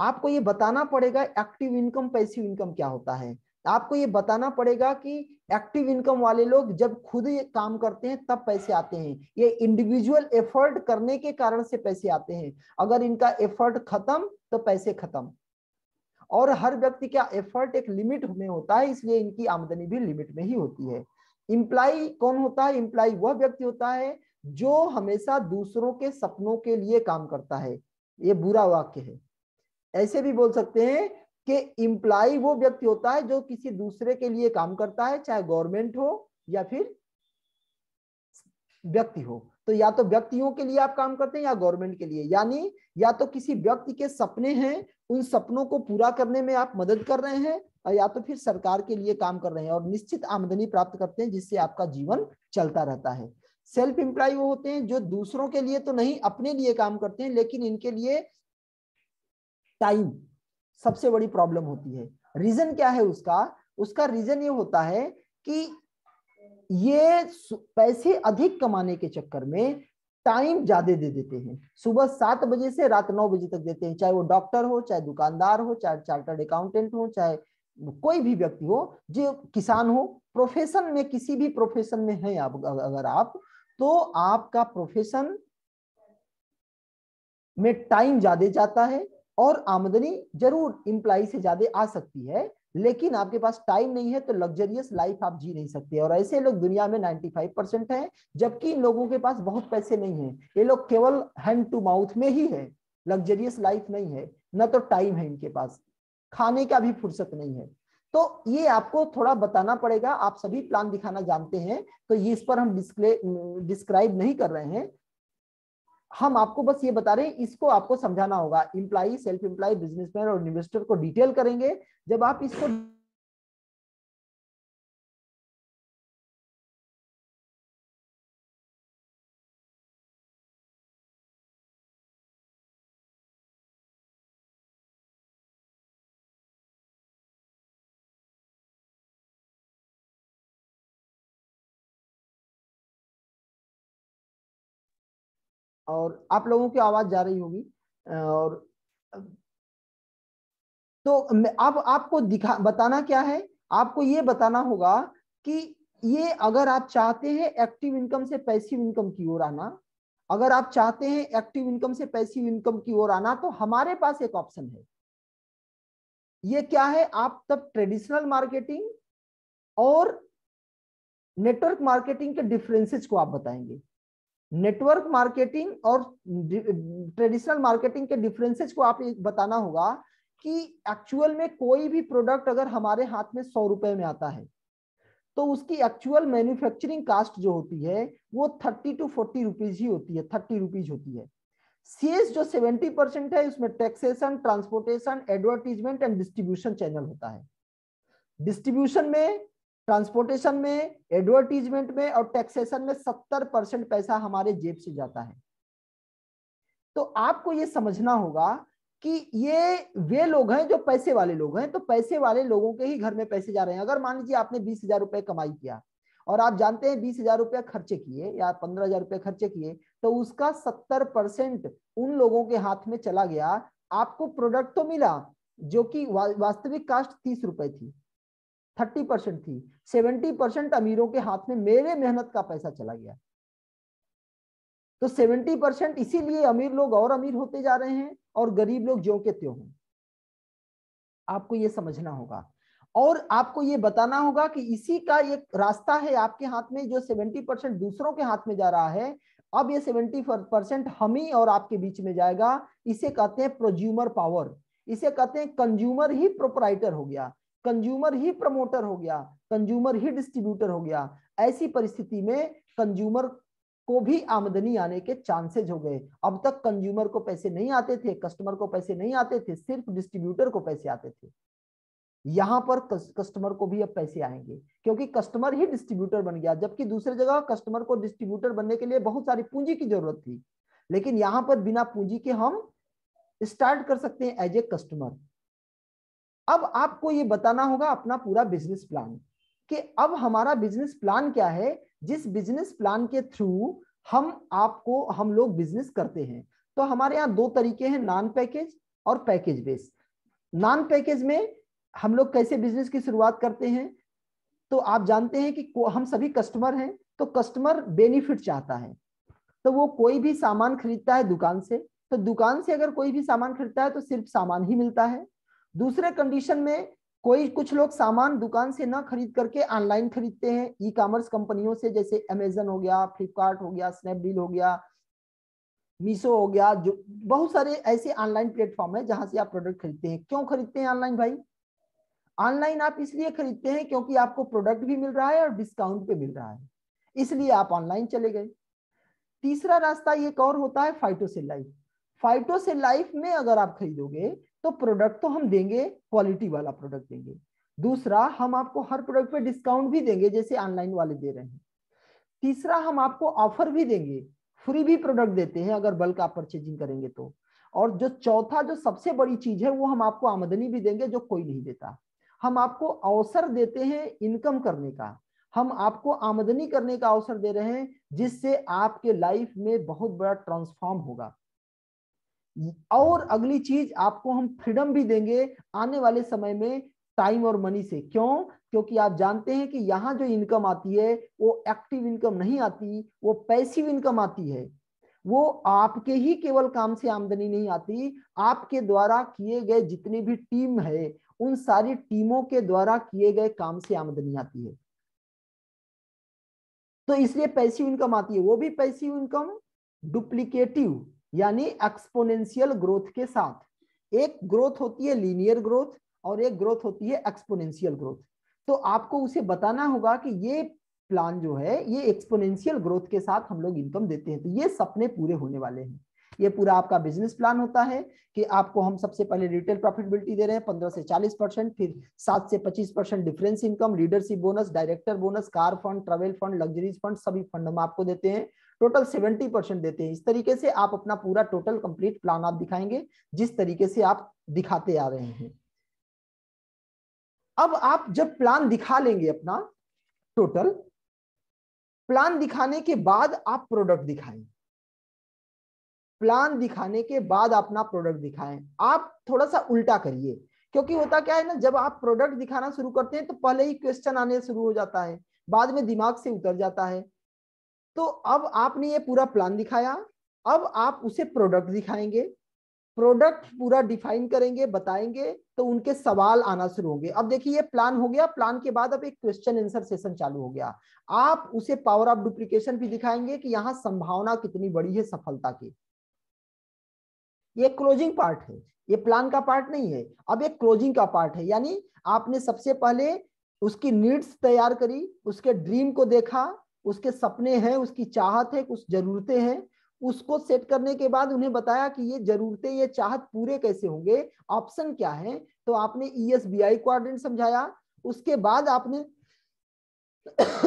आपको ये बताना पड़ेगा एक्टिव इनकम पैसिव इनकम क्या होता है आपको ये बताना पड़ेगा कि एक्टिव इनकम वाले लोग जब खुद काम करते हैं तब पैसे आते हैं ये इंडिविजुअल एफर्ट करने के कारण से पैसे आते हैं अगर इनका एफर्ट खत्म तो पैसे खत्म और हर व्यक्ति का एफर्ट एक लिमिट में होता है इसलिए इनकी आमदनी भी लिमिट में ही होती है इम्प्लाई कौन होता है इम्प्लाई वह व्यक्ति होता है जो हमेशा दूसरों के सपनों के लिए काम करता है ये बुरा वाक्य है ऐसे भी बोल सकते हैं कि इम्प्लाई वो व्यक्ति होता है जो किसी दूसरे के लिए काम करता है चाहे गवर्नमेंट हो या फिर व्यक्ति हो तो या तो व्यक्तियों के लिए आप काम करते हैं या गवर्नमेंट के लिए यानी या तो किसी व्यक्ति के सपने हैं उन सपनों को पूरा करने में आप मदद कर रहे हैं और या तो फिर सरकार के लिए काम कर रहे हैं और निश्चित आमदनी प्राप्त करते हैं जिससे आपका जीवन चलता रहता है सेल्फ एम्प्लॉय वो होते हैं जो दूसरों के लिए तो नहीं अपने लिए काम करते हैं लेकिन इनके लिए टाइम सबसे बड़ी प्रॉब्लम होती है रीजन क्या है उसका उसका रीजन ये होता है कि ये पैसे अधिक कमाने के चक्कर में टाइम ज्यादा दे देते हैं सुबह सात बजे से रात नौ बजे तक देते हैं चाहे वो डॉक्टर हो चाहे दुकानदार हो चाहे चार्टर्ड अकाउंटेंट हो चाहे कोई भी व्यक्ति हो जो किसान हो प्रोफेशन में किसी भी प्रोफेशन में है आप अगर आप तो आपका प्रोफेशन में टाइम ज्यादा जाता है और आमदनी जरूर इंप्लाई से ज्यादा आ सकती है लेकिन आपके पास टाइम नहीं है तो लग्जरियस लाइफ आप जी नहीं सकते और ऐसे लोग दुनिया में 95 परसेंट है जबकि इन लोगों के पास बहुत पैसे नहीं है ये लोग केवल हैंड टू माउथ में ही है लग्जरियस लाइफ नहीं है न तो टाइम है इनके पास खाने का भी फुर्सत नहीं है तो ये आपको थोड़ा बताना पड़ेगा आप सभी प्लान दिखाना जानते हैं तो ये इस पर हम डिस्क्राइब नहीं कर रहे हैं हम आपको बस ये बता रहे हैं इसको आपको समझाना होगा इम्प्लाई सेल्फ इम्प्लाई बिजनेसमैन और इन्वेस्टर को डिटेल करेंगे जब आप इसको और आप लोगों की आवाज जा रही होगी और तो आप आपको दिखा बताना क्या है आपको ये बताना होगा कि ये अगर आप चाहते हैं एक्टिव इनकम से पैसिव इनकम की ओर आना अगर आप चाहते हैं एक्टिव इनकम से पैसिव इनकम की ओर आना तो हमारे पास एक ऑप्शन है ये क्या है आप तब ट्रेडिशनल मार्केटिंग और नेटवर्क मार्केटिंग के डिफरेंसेस को आप बताएंगे नेटवर्क मार्केटिंग और ट्रेडिशनल मार्केटिंग के डिफरेंसेस को आप बताना होगा कि एक्चुअल में कोई भी प्रोडक्ट अगर हमारे हाथ में सौ रुपए में आता है तो उसकी एक्चुअल मैन्युफैक्चरिंग कास्ट जो होती है वो थर्टी टू फोर्टी रुपीज ही होती है थर्टी रुपीज होती है सीएस जो सेवेंटी परसेंट है उसमें taxation transportation advertisement and distribution channel होता है डिस्ट्रीब्यूशन में ट्रांसपोर्टेशन में एडवर्टीजमेंट में और टैक्सेशन में सत्तर परसेंट पैसा हमारे जेब से जाता है तो आपको ये समझना होगा कि ये वे लोग हैं जो पैसे वाले लोग हैं तो पैसे वाले लोगों के ही घर में पैसे जा रहे हैं अगर मान लीजिए आपने बीस हजार रुपये कमाई किया और आप जानते हैं बीस हजार रुपया खर्चे किए या पंद्रह हजार रुपये खर्चे किए तो उसका सत्तर परसेंट उन लोगों के हाथ में चला गया आपको प्रोडक्ट तो मिला जो कि वा, वास्तविक कास्ट तीस रुपए थी थर्टी परसेंट थी सेवेंटी परसेंट अमीरों के हाथ में मेरे मेहनत का पैसा चला गया तो सेवेंटी परसेंट इसीलिए अमीर लोग और अमीर होते जा रहे हैं और गरीब लोग जो के त्यों हैं आपको यह समझना होगा और आपको ये बताना होगा कि इसी का एक रास्ता है आपके हाथ में जो सेवेंटी परसेंट दूसरों के हाथ में जा रहा है अब ये सेवेंटी परसेंट हम ही और आपके बीच में जाएगा इसे कहते हैं प्रोज्यूमर पावर इसे कहते हैं कंज्यूमर ही प्रोपराइटर हो गया कंज्यूमर ही प्रमोटर हो गया कंज्यूमर ही डिस्ट्रीब्यूटर हो गया ऐसी परिस्थिति में कंज्यूमर को भी आमदनी आने के चांसेज हो गए अब तक कंज्यूमर को पैसे नहीं आते थे कस्टमर को पैसे नहीं आते थे सिर्फ डिस्ट्रीब्यूटर को पैसे आते थे यहां पर कस्टमर को भी अब पैसे आएंगे क्योंकि कस्टमर ही डिस्ट्रीब्यूटर बन गया जबकि दूसरे जगह कस्टमर को डिस्ट्रीब्यूटर बनने के लिए बहुत सारी पूंजी की जरूरत थी लेकिन यहां पर बिना पूंजी के हम स्टार्ट कर सकते हैं एज ए कस्टमर अब आपको ये बताना होगा अपना पूरा बिजनेस प्लान कि अब हमारा बिजनेस प्लान क्या है जिस बिजनेस प्लान के थ्रू हम आपको हम लोग बिजनेस करते हैं तो हमारे यहाँ दो तरीके हैं नॉन पैकेज और पैकेज बेस नॉन पैकेज में हम लोग कैसे बिजनेस की शुरुआत करते हैं तो आप जानते हैं कि हम सभी कस्टमर हैं तो कस्टमर बेनिफिट चाहता है तो वो कोई भी सामान खरीदता है दुकान से तो दुकान से अगर कोई भी सामान खरीदता है तो सिर्फ सामान ही मिलता है दूसरे कंडीशन में कोई कुछ लोग सामान दुकान से ना खरीद करके ऑनलाइन खरीदते हैं ई कॉमर्स कंपनियों से जैसे अमेजन हो गया फ्लिपकार्ट हो गया स्नैपडील हो गया मीशो हो गया जो बहुत सारे ऐसे ऑनलाइन प्लेटफॉर्म है जहां से आप प्रोडक्ट खरीदते हैं क्यों खरीदते हैं ऑनलाइन भाई ऑनलाइन आप इसलिए खरीदते हैं क्योंकि आपको प्रोडक्ट भी मिल रहा है और डिस्काउंट पे मिल रहा है इसलिए आप ऑनलाइन चले गए तीसरा रास्ता एक और होता है फाइटोसेल लाइफ फाइटोसेल लाइफ में अगर आप खरीदोगे तो प्रोडक्ट तो हम देंगे क्वालिटी वाला प्रोडक्ट देंगे दूसरा हम आपको हर प्रोडक्ट पे डिस्काउंट भी देंगे जैसे ऑनलाइन वाले दे रहे हैं तीसरा हम आपको ऑफर भी देंगे फ्री भी प्रोडक्ट देते हैं अगर बल्क आप परचेजिंग करेंगे तो और जो चौथा जो सबसे बड़ी चीज है वो हम आपको आमदनी भी देंगे जो कोई नहीं देता हम आपको अवसर देते हैं इनकम करने का हम आपको आमदनी करने का अवसर दे रहे हैं जिससे आपके लाइफ में बहुत बड़ा ट्रांसफॉर्म होगा और अगली चीज आपको हम फ्रीडम भी देंगे आने वाले समय में टाइम और मनी से क्यों क्योंकि आप जानते हैं कि यहाँ जो इनकम आती है वो एक्टिव इनकम नहीं आती वो पैसिव इनकम आती है वो आपके ही केवल काम से आमदनी नहीं आती आपके द्वारा किए गए जितनी भी टीम है उन सारी टीमों के द्वारा किए गए काम से आमदनी आती है तो इसलिए पैसिव इनकम आती है वो भी पैसिव इनकम डुप्लीकेटिव यानी एक्सपोनेंशियल ग्रोथ के साथ एक ग्रोथ होती है लीनियर ग्रोथ और एक ग्रोथ होती है एक्सपोनेंशियल ग्रोथ तो आपको उसे बताना होगा कि ये प्लान जो है ये एक्सपोनेंशियल ग्रोथ के साथ हम लोग इनकम देते हैं तो ये सपने पूरे होने वाले हैं ये पूरा आपका बिजनेस प्लान होता है कि आपको हम सबसे पहले रिटेल प्रॉफिटेबिलिटी दे रहे हैं पंद्रह से चालीस परसेंट फिर सात से पच्चीस percent difference income leadership bonus director bonus car fund travel fund luxuries fund सभी फंड हम आपको देते हैं टोटल सेवेंटी परसेंट देते हैं इस तरीके से आप अपना पूरा टोटल कंप्लीट प्लान आप दिखाएंगे जिस तरीके से आप दिखाते आ रहे हैं अब आप जब प्लान दिखा लेंगे अपना टोटल प्लान दिखाने के बाद आप प्रोडक्ट दिखाएं प्लान दिखाने के बाद अपना प्रोडक्ट दिखाएं आप थोड़ा सा उल्टा करिए क्योंकि होता क्या है ना जब आप प्रोडक्ट दिखाना शुरू करते हैं तो पहले ही क्वेश्चन आने शुरू हो जाता है बाद में दिमाग से उतर जाता है तो अब आपने ये पूरा प्लान दिखाया अब आप उसे प्रोडक्ट दिखाएंगे प्रोडक्ट पूरा डिफाइन करेंगे बताएंगे तो उनके सवाल आना शुरू होंगे अब देखिए ये प्लान हो गया प्लान के बाद अब एक क्वेश्चन आंसर सेशन चालू हो गया आप उसे पावर ऑफ डुप्लीकेशन भी दिखाएंगे कि यहां संभावना कितनी बड़ी है सफलता की ये क्लोजिंग पार्ट है ये प्लान का पार्ट नहीं है अब एक क्लोजिंग का पार्ट है यानी आपने सबसे पहले उसकी नीड्स तैयार करी उसके ड्रीम को देखा उसके सपने हैं उसकी चाहत है कुछ जरूरतें हैं उसको सेट करने के बाद उन्हें बताया कि ये जरूरतें ये चाहत पूरे कैसे होंगे ऑप्शन क्या है तो आपने E S B I quadrant समझाया उसके बाद आपने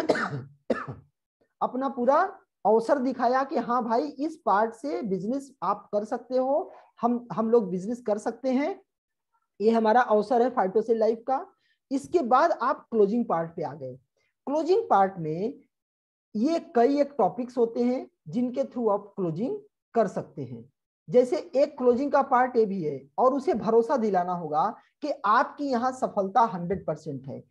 अपना पूरा अवसर दिखाया कि हाँ भाई इस पार्ट से बिजनेस आप कर सकते हो हम हम लोग बिजनेस कर सकते हैं ये हमारा अवसर है फाइटोसेल लाइफ का इसके बाद आप क्लोजिंग पार्ट पे आ गए क्लोजिंग पार्ट में ये कई एक टॉपिक्स होते हैं जिनके थ्रू आप क्लोजिंग कर सकते हैं जैसे एक क्लोजिंग का पार्ट ये भी है और उसे भरोसा दिलाना होगा कि आपकी यहाँ सफलता हंड्रेड परसेंट है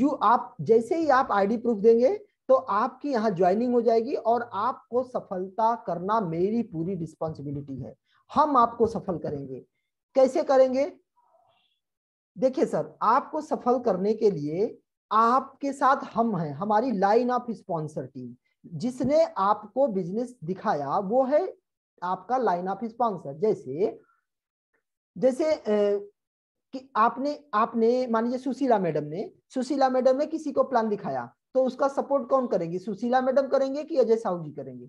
यू आप जैसे ही आप आईडी प्रूफ देंगे तो आपकी यहाँ ज्वाइनिंग हो जाएगी और आपको सफलता करना मेरी पूरी रिस्पॉन्सिबिलिटी है हम आपको सफल करेंगे कैसे करेंगे देखिए सर आपको सफल करने के लिए आपके साथ हम हैं हमारी लाइन ऑफ स्पॉन्सर टीम जिसने आपको बिजनेस दिखाया वो है आपका लाइन ऑफ स्पॉन्सर जैसे जैसे कि आपने आपने मान लीजिए सुशीला मैडम ने सुशीला मैडम ने किसी को प्लान दिखाया तो उसका सपोर्ट कौन करेंगे सुशीला मैडम करेंगे कि अजय साहू जी करेंगे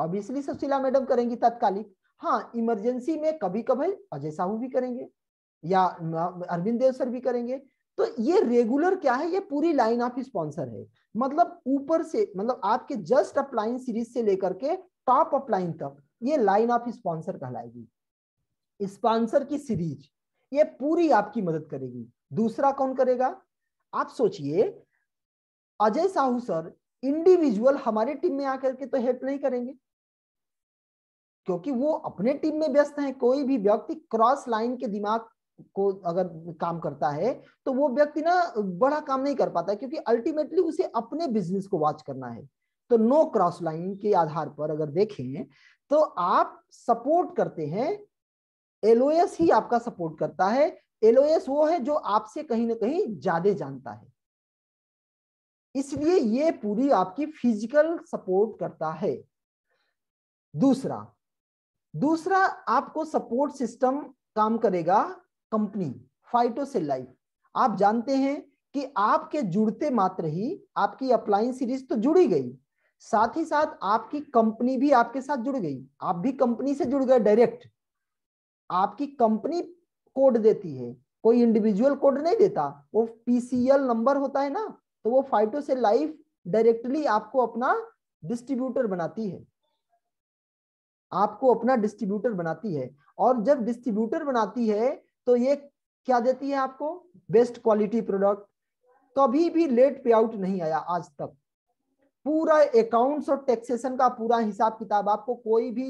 ऑब्वियसली सुशीला मैडम करेंगी तत्कालिक हाँ इमरजेंसी में कभी कभी अजय साहू भी करेंगे या अरविंद देव सर भी करेंगे तो ये रेगुलर क्या है ये पूरी लाइन ऑफ स्पॉन्सर है मतलब ऊपर से मतलब आपके जस्ट अपलाइन सीरीज से लेकर के टॉप अपलाइन तक ये लाइन ऑफ स्पॉन्सर कहलाएगी स्पॉन्सर की सीरीज ये पूरी आपकी मदद करेगी दूसरा कौन करेगा आप सोचिए अजय साहू सर इंडिविजुअल हमारे टीम में आकर के तो हेल्प नहीं करेंगे क्योंकि वो अपने टीम में व्यस्त हैं कोई भी व्यक्ति क्रॉस लाइन के दिमाग को अगर काम करता है तो वो व्यक्ति ना बड़ा काम नहीं कर पाता क्योंकि अल्टीमेटली उसे अपने बिजनेस को वॉच करना है तो नो क्रॉस लाइन के आधार पर अगर देखें तो आप सपोर्ट करते हैं एलओएस ही आपका सपोर्ट करता है एलओएस वो है जो आपसे कहीं ना कहीं ज्यादा जानता है इसलिए ये पूरी आपकी फिजिकल सपोर्ट करता है दूसरा दूसरा आपको सपोर्ट सिस्टम काम करेगा कंपनी फाइटोसेल आप जानते हैं कि आपके जुड़ते मात्र ही आपकी अप्लाइन सीरीज तो जुड़ी गई साथ ही साथ आपकी कंपनी भी आपके साथ जुड़ गई आप भी कंपनी से जुड़ गए डायरेक्ट आपकी कंपनी कोड देती है कोई इंडिविजुअल कोड नहीं देता वो पीसीएल नंबर होता है ना तो वो फाइटो से लाइफ डायरेक्टली आपको अपना डिस्ट्रीब्यूटर बनाती है आपको अपना डिस्ट्रीब्यूटर बनाती है और जब डिस्ट्रीब्यूटर बनाती है तो ये क्या देती है आपको बेस्ट क्वालिटी प्रोडक्ट कभी भी लेट पे आउट नहीं आया आज तक पूरा अकाउंट्स और टैक्सेशन का पूरा हिसाब किताब आपको कोई भी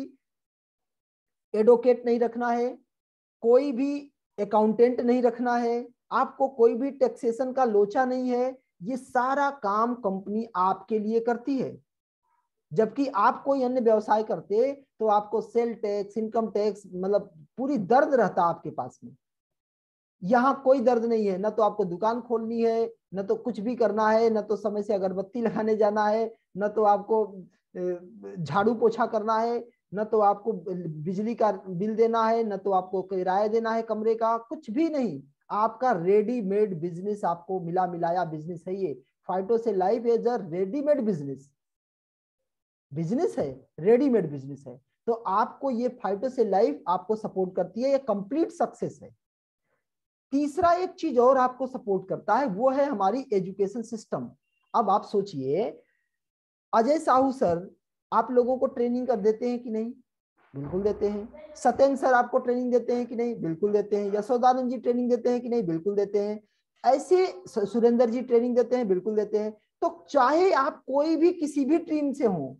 एडवोकेट नहीं रखना है कोई भी अकाउंटेंट नहीं रखना है आपको कोई भी टैक्सेशन का लोचा नहीं है ये सारा काम कंपनी आपके लिए करती है जबकि आप कोई अन्य व्यवसाय करते तो आपको सेल टैक्स इनकम टैक्स मतलब पूरी दर्द रहता आपके पास में यहाँ कोई दर्द नहीं है ना तो आपको दुकान खोलनी है न तो कुछ भी करना है न तो समय से अगरबत्ती लगाने जाना है न तो आपको झाड़ू पोछा करना है न तो आपको बिजली का बिल देना है न तो आपको किराया देना है कमरे का कुछ भी नहीं आपका रेडीमेड बिजनेस आपको मिला मिलाया बिजनेस है ये फाइटो से life as a readymade business business है रेडीमेड बिजनेस है तो आपको ये फाइटो से लाइफ आपको सपोर्ट करती है ये कंप्लीट सक्सेस है तीसरा एक चीज और आपको सपोर्ट करता है वो है हमारी एजुकेशन सिस्टम अब आप सोचिए अजय साहू सर आप लोगों को ट्रेनिंग कर देते हैं कि नहीं बिल्कुल देते हैं सत्यन सर आपको ट्रेनिंग देते हैं कि नहीं बिल्कुल देते हैं यशोदानंद जी ट्रेनिंग देते हैं कि नहीं बिल्कुल देते हैं ऐसे सुरेंद्र जी ट्रेनिंग देते हैं बिल्कुल देते हैं तो चाहे आप कोई भी किसी भी टीम से हों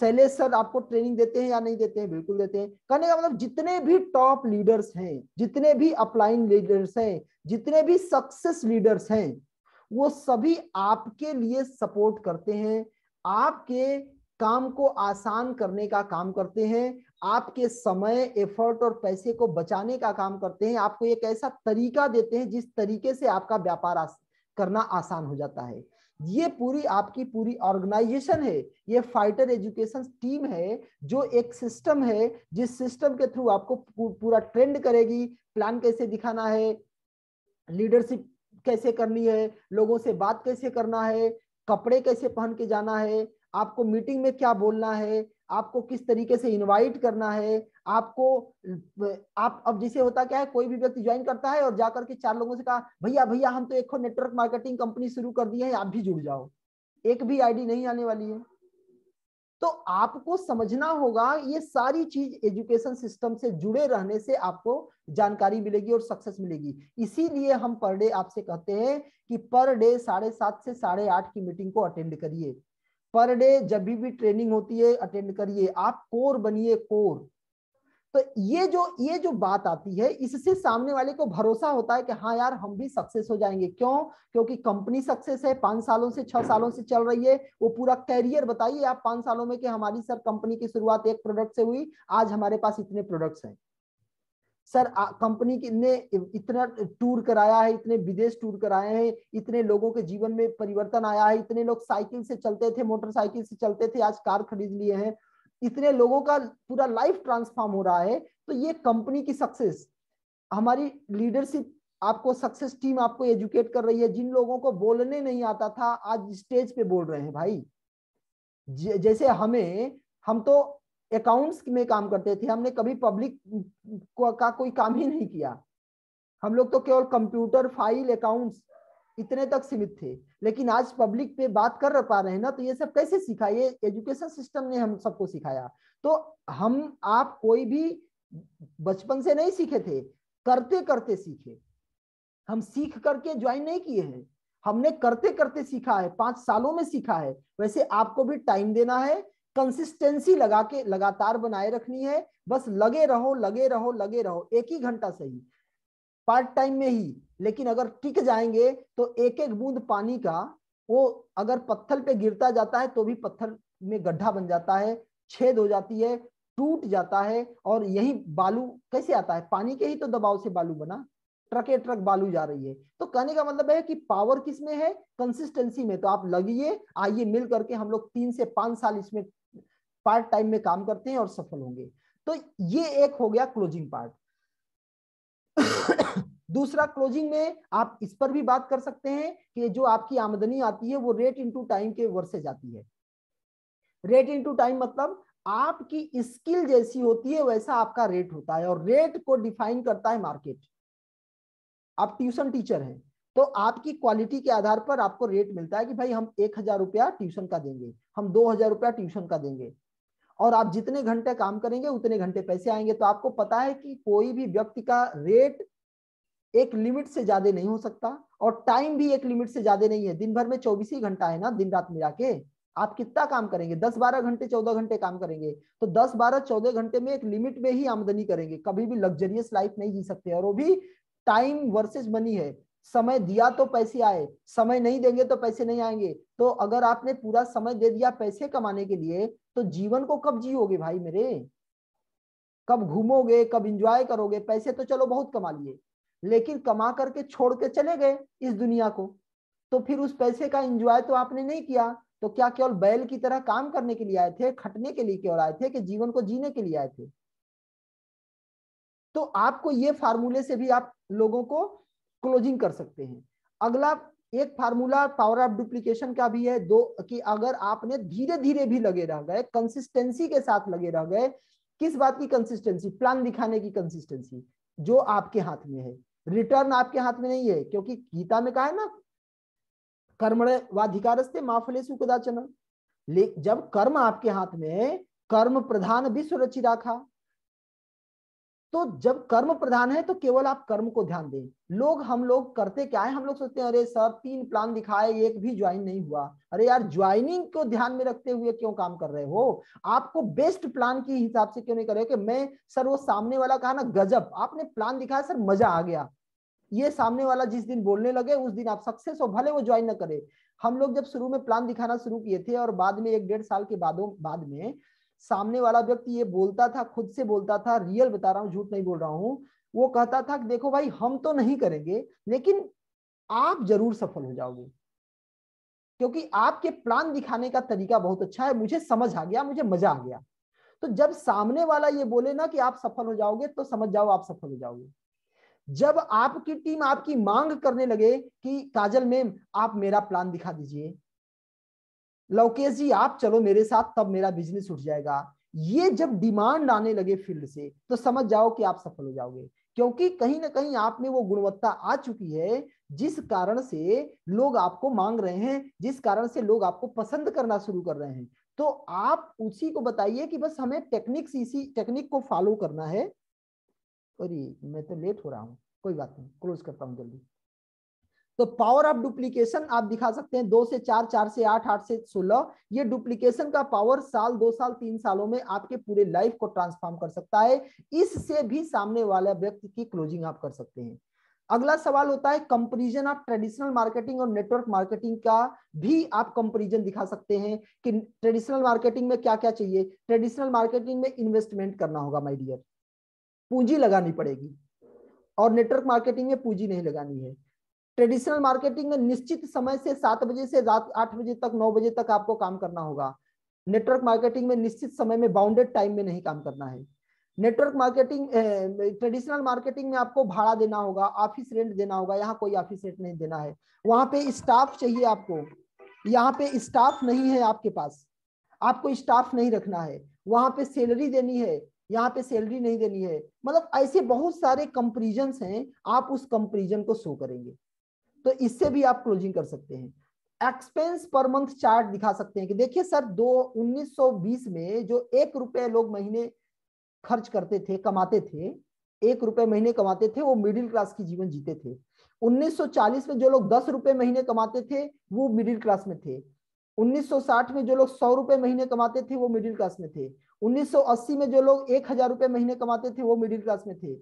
शैलेश सर आपको ट्रेनिंग देते हैं या नहीं देते हैं बिल्कुल देते हैं कहने का मतलब जितने भी टॉप लीडर्स हैं जितने भी अप्लाइंग लीडर्स हैं जितने भी सक्सेस लीडर्स हैं वो सभी आपके लिए सपोर्ट करते हैं आपके काम को आसान करने का काम करते हैं आपके समय एफर्ट और पैसे को बचाने का काम करते हैं आपको एक ऐसा तरीका देते हैं जिस तरीके से आपका व्यापार आस, करना आसान हो जाता है ये पूरी आपकी पूरी ऑर्गेनाइजेशन है ये फाइटर एजुकेशन टीम है जो एक सिस्टम है जिस सिस्टम के थ्रू आपको पूरा ट्रेंड करेगी प्लान कैसे दिखाना है लीडरशिप कैसे करनी है लोगों से बात कैसे करना है कपड़े कैसे पहन के जाना है आपको मीटिंग में क्या बोलना है आपको किस तरीके से इनवाइट करना है आपको आप अब जैसे होता क्या है कोई भी व्यक्ति ज्वाइन करता है और जाकर के चार लोगों से कहा भैया भैया हम तो एक नेटवर्क मार्केटिंग कंपनी शुरू कर दी है आप भी जुड़ जाओ एक भी आईडी नहीं आने वाली है तो आपको समझना होगा ये सारी चीज एजुकेशन सिस्टम से जुड़े रहने से आपको जानकारी मिलेगी और सक्सेस मिलेगी इसीलिए हम पर डे आपसे कहते हैं कि पर डे साढ़े सात से साढ़े आठ की मीटिंग को अटेंड करिए पर डे जब भी भी ट्रेनिंग होती है अटेंड करिए आप कोर बनिए कोर तो ये जो ये जो बात आती है इससे सामने वाले को भरोसा होता है कि हाँ यार हम भी सक्सेस हो जाएंगे क्यों क्योंकि कंपनी सक्सेस है पांच सालों से छह सालों से चल रही है वो पूरा कैरियर बताइए आप पांच सालों में कि हमारी सर कंपनी की शुरुआत एक प्रोडक्ट से हुई आज हमारे पास इतने प्रोडक्ट्स हैं सर कंपनी ने इतना टूर कराया है इतने विदेश टूर कराए हैं इतने लोगों के जीवन में परिवर्तन आया है इतने लोग साइकिल से चलते थे मोटरसाइकिल से चलते थे आज कार खरीद लिए हैं इतने लोगों का पूरा लाइफ ट्रांसफॉर्म हो रहा है तो ये कंपनी की सक्सेस हमारी लीडरशिप आपको सक्सेस टीम आपको एजुकेट कर रही है जिन लोगों को बोलने नहीं आता था आज स्टेज पे बोल रहे हैं भाई जैसे हमें हम तो अकाउंट्स में काम करते थे हमने कभी पब्लिक का कोई काम ही नहीं किया हम लोग तो केवल कंप्यूटर फाइल अकाउंट्स इतने तक सीमित थे लेकिन आज पब्लिक पे बात कर पा रहे हैं ना तो ये सब कैसे सीखा ये एजुकेशन सिस्टम ने हम सबको सिखाया तो हम आप कोई भी बचपन से नहीं सीखे थे करते करते सीखे हम सीख करके ज्वाइन नहीं किए हैं हमने करते करते सीखा है पांच सालों में सीखा है वैसे आपको भी टाइम देना है कंसिस्टेंसी लगा के लगातार बनाए रखनी है बस लगे रहो लगे रहो लगे रहो एक ही घंटा सही पार्ट टाइम में ही लेकिन अगर टिक जाएंगे तो एक एक बूंद पानी का वो अगर पत्थर पे गिरता जाता है तो भी पत्थर में गड्ढा बन जाता है छेद हो जाती है टूट जाता है और यही बालू कैसे आता है पानी के ही तो दबाव से बालू बना ट्रके ट्रक बालू जा रही है तो कहने का मतलब है कि पावर किस में है कंसिस्टेंसी में तो आप लगिए आइए मिल करके हम लोग तीन से पांच साल इसमें पार्ट टाइम में काम करते हैं और सफल होंगे तो ये एक हो गया क्लोजिंग पार्ट दूसरा क्लोजिंग में आप इस पर भी बात कर सकते हैं कि जो आपकी आमदनी आती है वो रेट इनटू टाइम के वर्सेज आती है रेट इनटू टाइम मतलब आपकी स्किल जैसी होती है वैसा आपका रेट होता है और रेट को डिफाइन करता है मार्केट आप ट्यूशन टीचर हैं तो आपकी क्वालिटी के आधार पर आपको रेट मिलता है कि भाई हम एक हजार रुपया ट्यूशन का देंगे हम दो हजार रुपया ट्यूशन का देंगे और आप जितने घंटे काम करेंगे उतने घंटे पैसे आएंगे तो आपको पता है कि कोई भी व्यक्ति का रेट एक लिमिट से ज्यादा नहीं हो सकता और टाइम भी एक लिमिट से ज्यादा नहीं है दिन भर में चौबीस ही घंटा है ना दिन रात मिला के आप कितना काम करेंगे दस बारह घंटे चौदह घंटे काम करेंगे तो दस बारह चौदह घंटे में एक लिमिट में ही आमदनी करेंगे कभी भी लग्जरियस लाइफ नहीं जी सकते और वो भी टाइम वर्सेस मनी है समय दिया तो पैसे आए समय नहीं देंगे तो पैसे नहीं आएंगे तो अगर आपने पूरा समय दे दिया पैसे कमाने के लिए तो जीवन को कब जियोगे भाई मेरे कब घूमोगे कब इंजॉय करोगे पैसे तो चलो बहुत कमा लिए लेकिन कमा करके छोड़ के चले गए इस दुनिया को तो फिर उस पैसे का एंजॉय तो आपने नहीं किया तो क्या केवल बैल की तरह काम करने के लिए आए थे खटने के लिए केवल आए थे कि जीवन को जीने के लिए आए थे तो आपको ये फार्मूले से भी आप लोगों को क्लोजिंग कर सकते हैं अगला एक फार्मूला पावर ऑफ डुप्लीकेशन का भी है दो कि अगर आपने धीरे धीरे भी लगे रह गए कंसिस्टेंसी के साथ लगे रह गए किस बात की कंसिस्टेंसी प्लान दिखाने की कंसिस्टेंसी जो आपके हाथ में है रिटर्न आपके हाथ में नहीं है क्योंकि गीता में कहा है ना कर्म माफलेसु ले जब कर्म आपके हाथ में है कर्म प्रधान भी सुरक्षित रखा तो जब कर्म प्रधान है तो केवल आप कर्म को ध्यान दें लोग हम लोग करते क्या है हम लोग सोचते हैं अरे सर तीन प्लान दिखाए एक भी ज्वाइन नहीं हुआ अरे यार ज्वाइनिंग को ध्यान में रखते हुए क्यों काम कर रहे हो आपको बेस्ट प्लान के हिसाब से क्यों नहीं कर रहे हो कि मैं सर वो सामने वाला कहा ना गजब आपने प्लान दिखाया सर मजा आ गया ये सामने वाला जिस दिन बोलने लगे उस दिन आप सक्सेस हो भले वो ज्वाइन ना करे हम लोग जब शुरू में प्लान दिखाना शुरू किए थे और बाद में एक डेढ़ साल के बादों बाद में सामने वाला व्यक्ति ये बोलता था खुद से बोलता था रियल बता रहा हूँ झूठ नहीं बोल रहा हूँ वो कहता था कि देखो भाई हम तो नहीं करेंगे लेकिन आप जरूर सफल हो जाओगे क्योंकि आपके प्लान दिखाने का तरीका बहुत अच्छा है मुझे समझ आ गया मुझे मजा आ गया तो जब सामने वाला ये बोले ना कि आप सफल हो जाओगे तो समझ जाओ आप सफल हो जाओगे जब आपकी टीम आपकी मांग करने लगे कि काजल मैम आप मेरा प्लान दिखा दीजिए लवकेश जी आप चलो मेरे साथ तब मेरा बिजनेस उठ जाएगा ये जब डिमांड आने लगे फील्ड से तो समझ जाओ कि आप सफल हो जाओगे क्योंकि कहीं ना कहीं आप में वो गुणवत्ता आ चुकी है जिस कारण से लोग आपको मांग रहे हैं जिस कारण से लोग आपको पसंद करना शुरू कर रहे हैं तो आप उसी को बताइए कि बस हमें टेक्निक्स इसी टेक्निक को फॉलो करना है अरे मैं तो लेट हो रहा हूँ कोई बात नहीं क्लोज करता हूँ जल्दी तो पावर ऑफ डुप्लीकेशन आप दिखा सकते हैं दो से चार चार से आठ आठ से सोलह ये डुप्लीकेशन का पावर साल दो साल तीन सालों में आपके पूरे लाइफ को ट्रांसफॉर्म कर सकता है इससे भी सामने वाला व्यक्ति की क्लोजिंग आप कर सकते हैं अगला सवाल होता है कंपेरिजन ऑफ ट्रेडिशनल मार्केटिंग और नेटवर्क मार्केटिंग का भी आप कंपेरिजन दिखा सकते हैं कि ट्रेडिशनल मार्केटिंग में क्या क्या चाहिए ट्रेडिशनल मार्केटिंग में इन्वेस्टमेंट करना होगा माय डियर पूंजी लगानी पड़ेगी और नेटवर्क मार्केटिंग में पूंजी नहीं लगानी है ट्रेडिशनल मार्केटिंग में निश्चित समय से सात बजे से रात आठ बजे तक नौ बजे तक आपको काम करना होगा नेटवर्क मार्केटिंग में निश्चित समय में बाउंडेड टाइम में नहीं काम करना है नेटवर्क मार्केटिंग ट्रेडिशनल मार्केटिंग में आपको भाड़ा देना होगा ऑफिस रेंट देना होगा यहाँ कोई ऑफिस रेंट नहीं देना है वहां पे स्टाफ चाहिए आपको यहाँ पे स्टाफ नहीं है आपके पास आपको स्टाफ नहीं रखना है वहां पे सैलरी देनी है यहाँ पे सैलरी नहीं देनी है मतलब ऐसे बहुत सारे कंपेरिजन हैं आप उस कंपेरिजन को शो करेंगे तो इससे भी आप क्लोजिंग कर सकते हैं एक्सपेंस पर मंथ चार्ट दिखा सकते हैं कि देखिए सर दो 1920 में जो एक रुपए लोग महीने खर्च करते थे कमाते थे एक रुपए महीने कमाते थे वो मिडिल क्लास की जीवन जीते थे 1940 में जो लोग दस रुपए महीने कमाते थे वो मिडिल क्लास में थे 1960 में जो लोग सौ रुपए महीने कमाते थे वो मिडिल क्लास में थे 1980 में जो लोग एक हजार रुपए महीने कमाते थे वो मिडिल क्लास में थे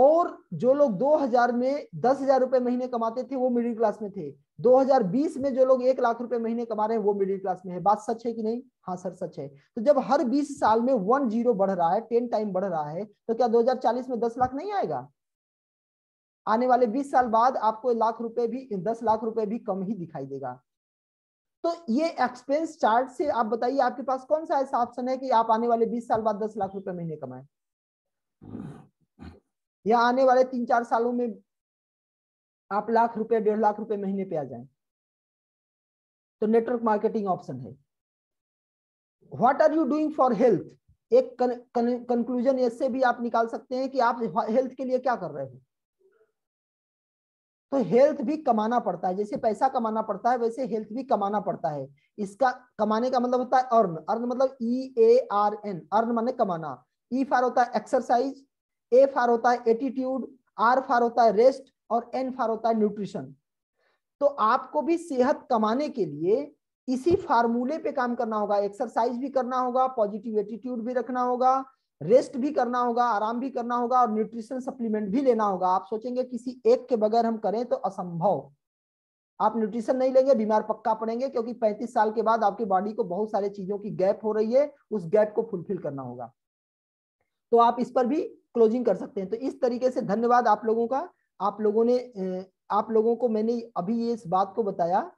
और जो लोग 2000 में दस हजार रुपए महीने कमाते थे वो मिडिल क्लास में थे 2020 में जो लोग एक लाख रुपए महीने कमा रहे हैं वो मिडिल क्लास में है बात सच है कि नहीं हाँ सर सच है तो जब हर 20 साल में वन जीरो बढ़ रहा है टेन टाइम बढ़ रहा है तो क्या 2040 में 10 लाख नहीं आएगा आने वाले 20 साल बाद आपको लाख रुपए भी 10 लाख रुपए भी कम ही दिखाई देगा तो ये एक्सपेंस चार्ट से आप बताइए आपके पास कौन सा ऐसा ऑप्शन है कि आप आने वाले 20 साल बाद 10 लाख रुपए महीने कमाए या आने वाले तीन चार सालों में आप लाख रुपए डेढ़ लाख रुपए महीने पे आ जाए तो नेटवर्क मार्केटिंग ऑप्शन है what are you doing for health एक कंक्लूजन कन, कन, इससे भी आप निकाल सकते हैं कि आप हेल्थ के लिए क्या कर रहे हैं तो हेल्थ भी कमाना पड़ता है जैसे पैसा कमाना पड़ता है वैसे हेल्थ भी कमाना पड़ता है इसका कमाने का मतलब होता है अर्न अर्न मतलब E A R N earn माने कमाना ई e फार होता है एक्सरसाइज ए फार होता है एटीट्यूड आर फार होता है रेस्ट और एन फार होता है न्यूट्रिशन तो आपको भी सेहत कमाने के लिए इसी फार्मूले पे काम करना होगा एक्सरसाइज भी करना होगा पॉजिटिव एटीट्यूड भी रखना होगा रेस्ट भी करना होगा आराम भी करना होगा और न्यूट्रिशन सप्लीमेंट भी लेना होगा आप सोचेंगे किसी एक के बगैर हम करें तो असंभव आप न्यूट्रिशन नहीं लेंगे बीमार पक्का पड़ेंगे क्योंकि 35 साल के बाद आपकी बॉडी को बहुत सारी चीजों की गैप हो रही है उस गैप को फुलफिल करना होगा तो आप इस पर भी क्लोजिंग कर सकते हैं तो इस तरीके से धन्यवाद आप लोगों का आप लोगों ने आप लोगों को मैंने अभी ये इस बात को बताया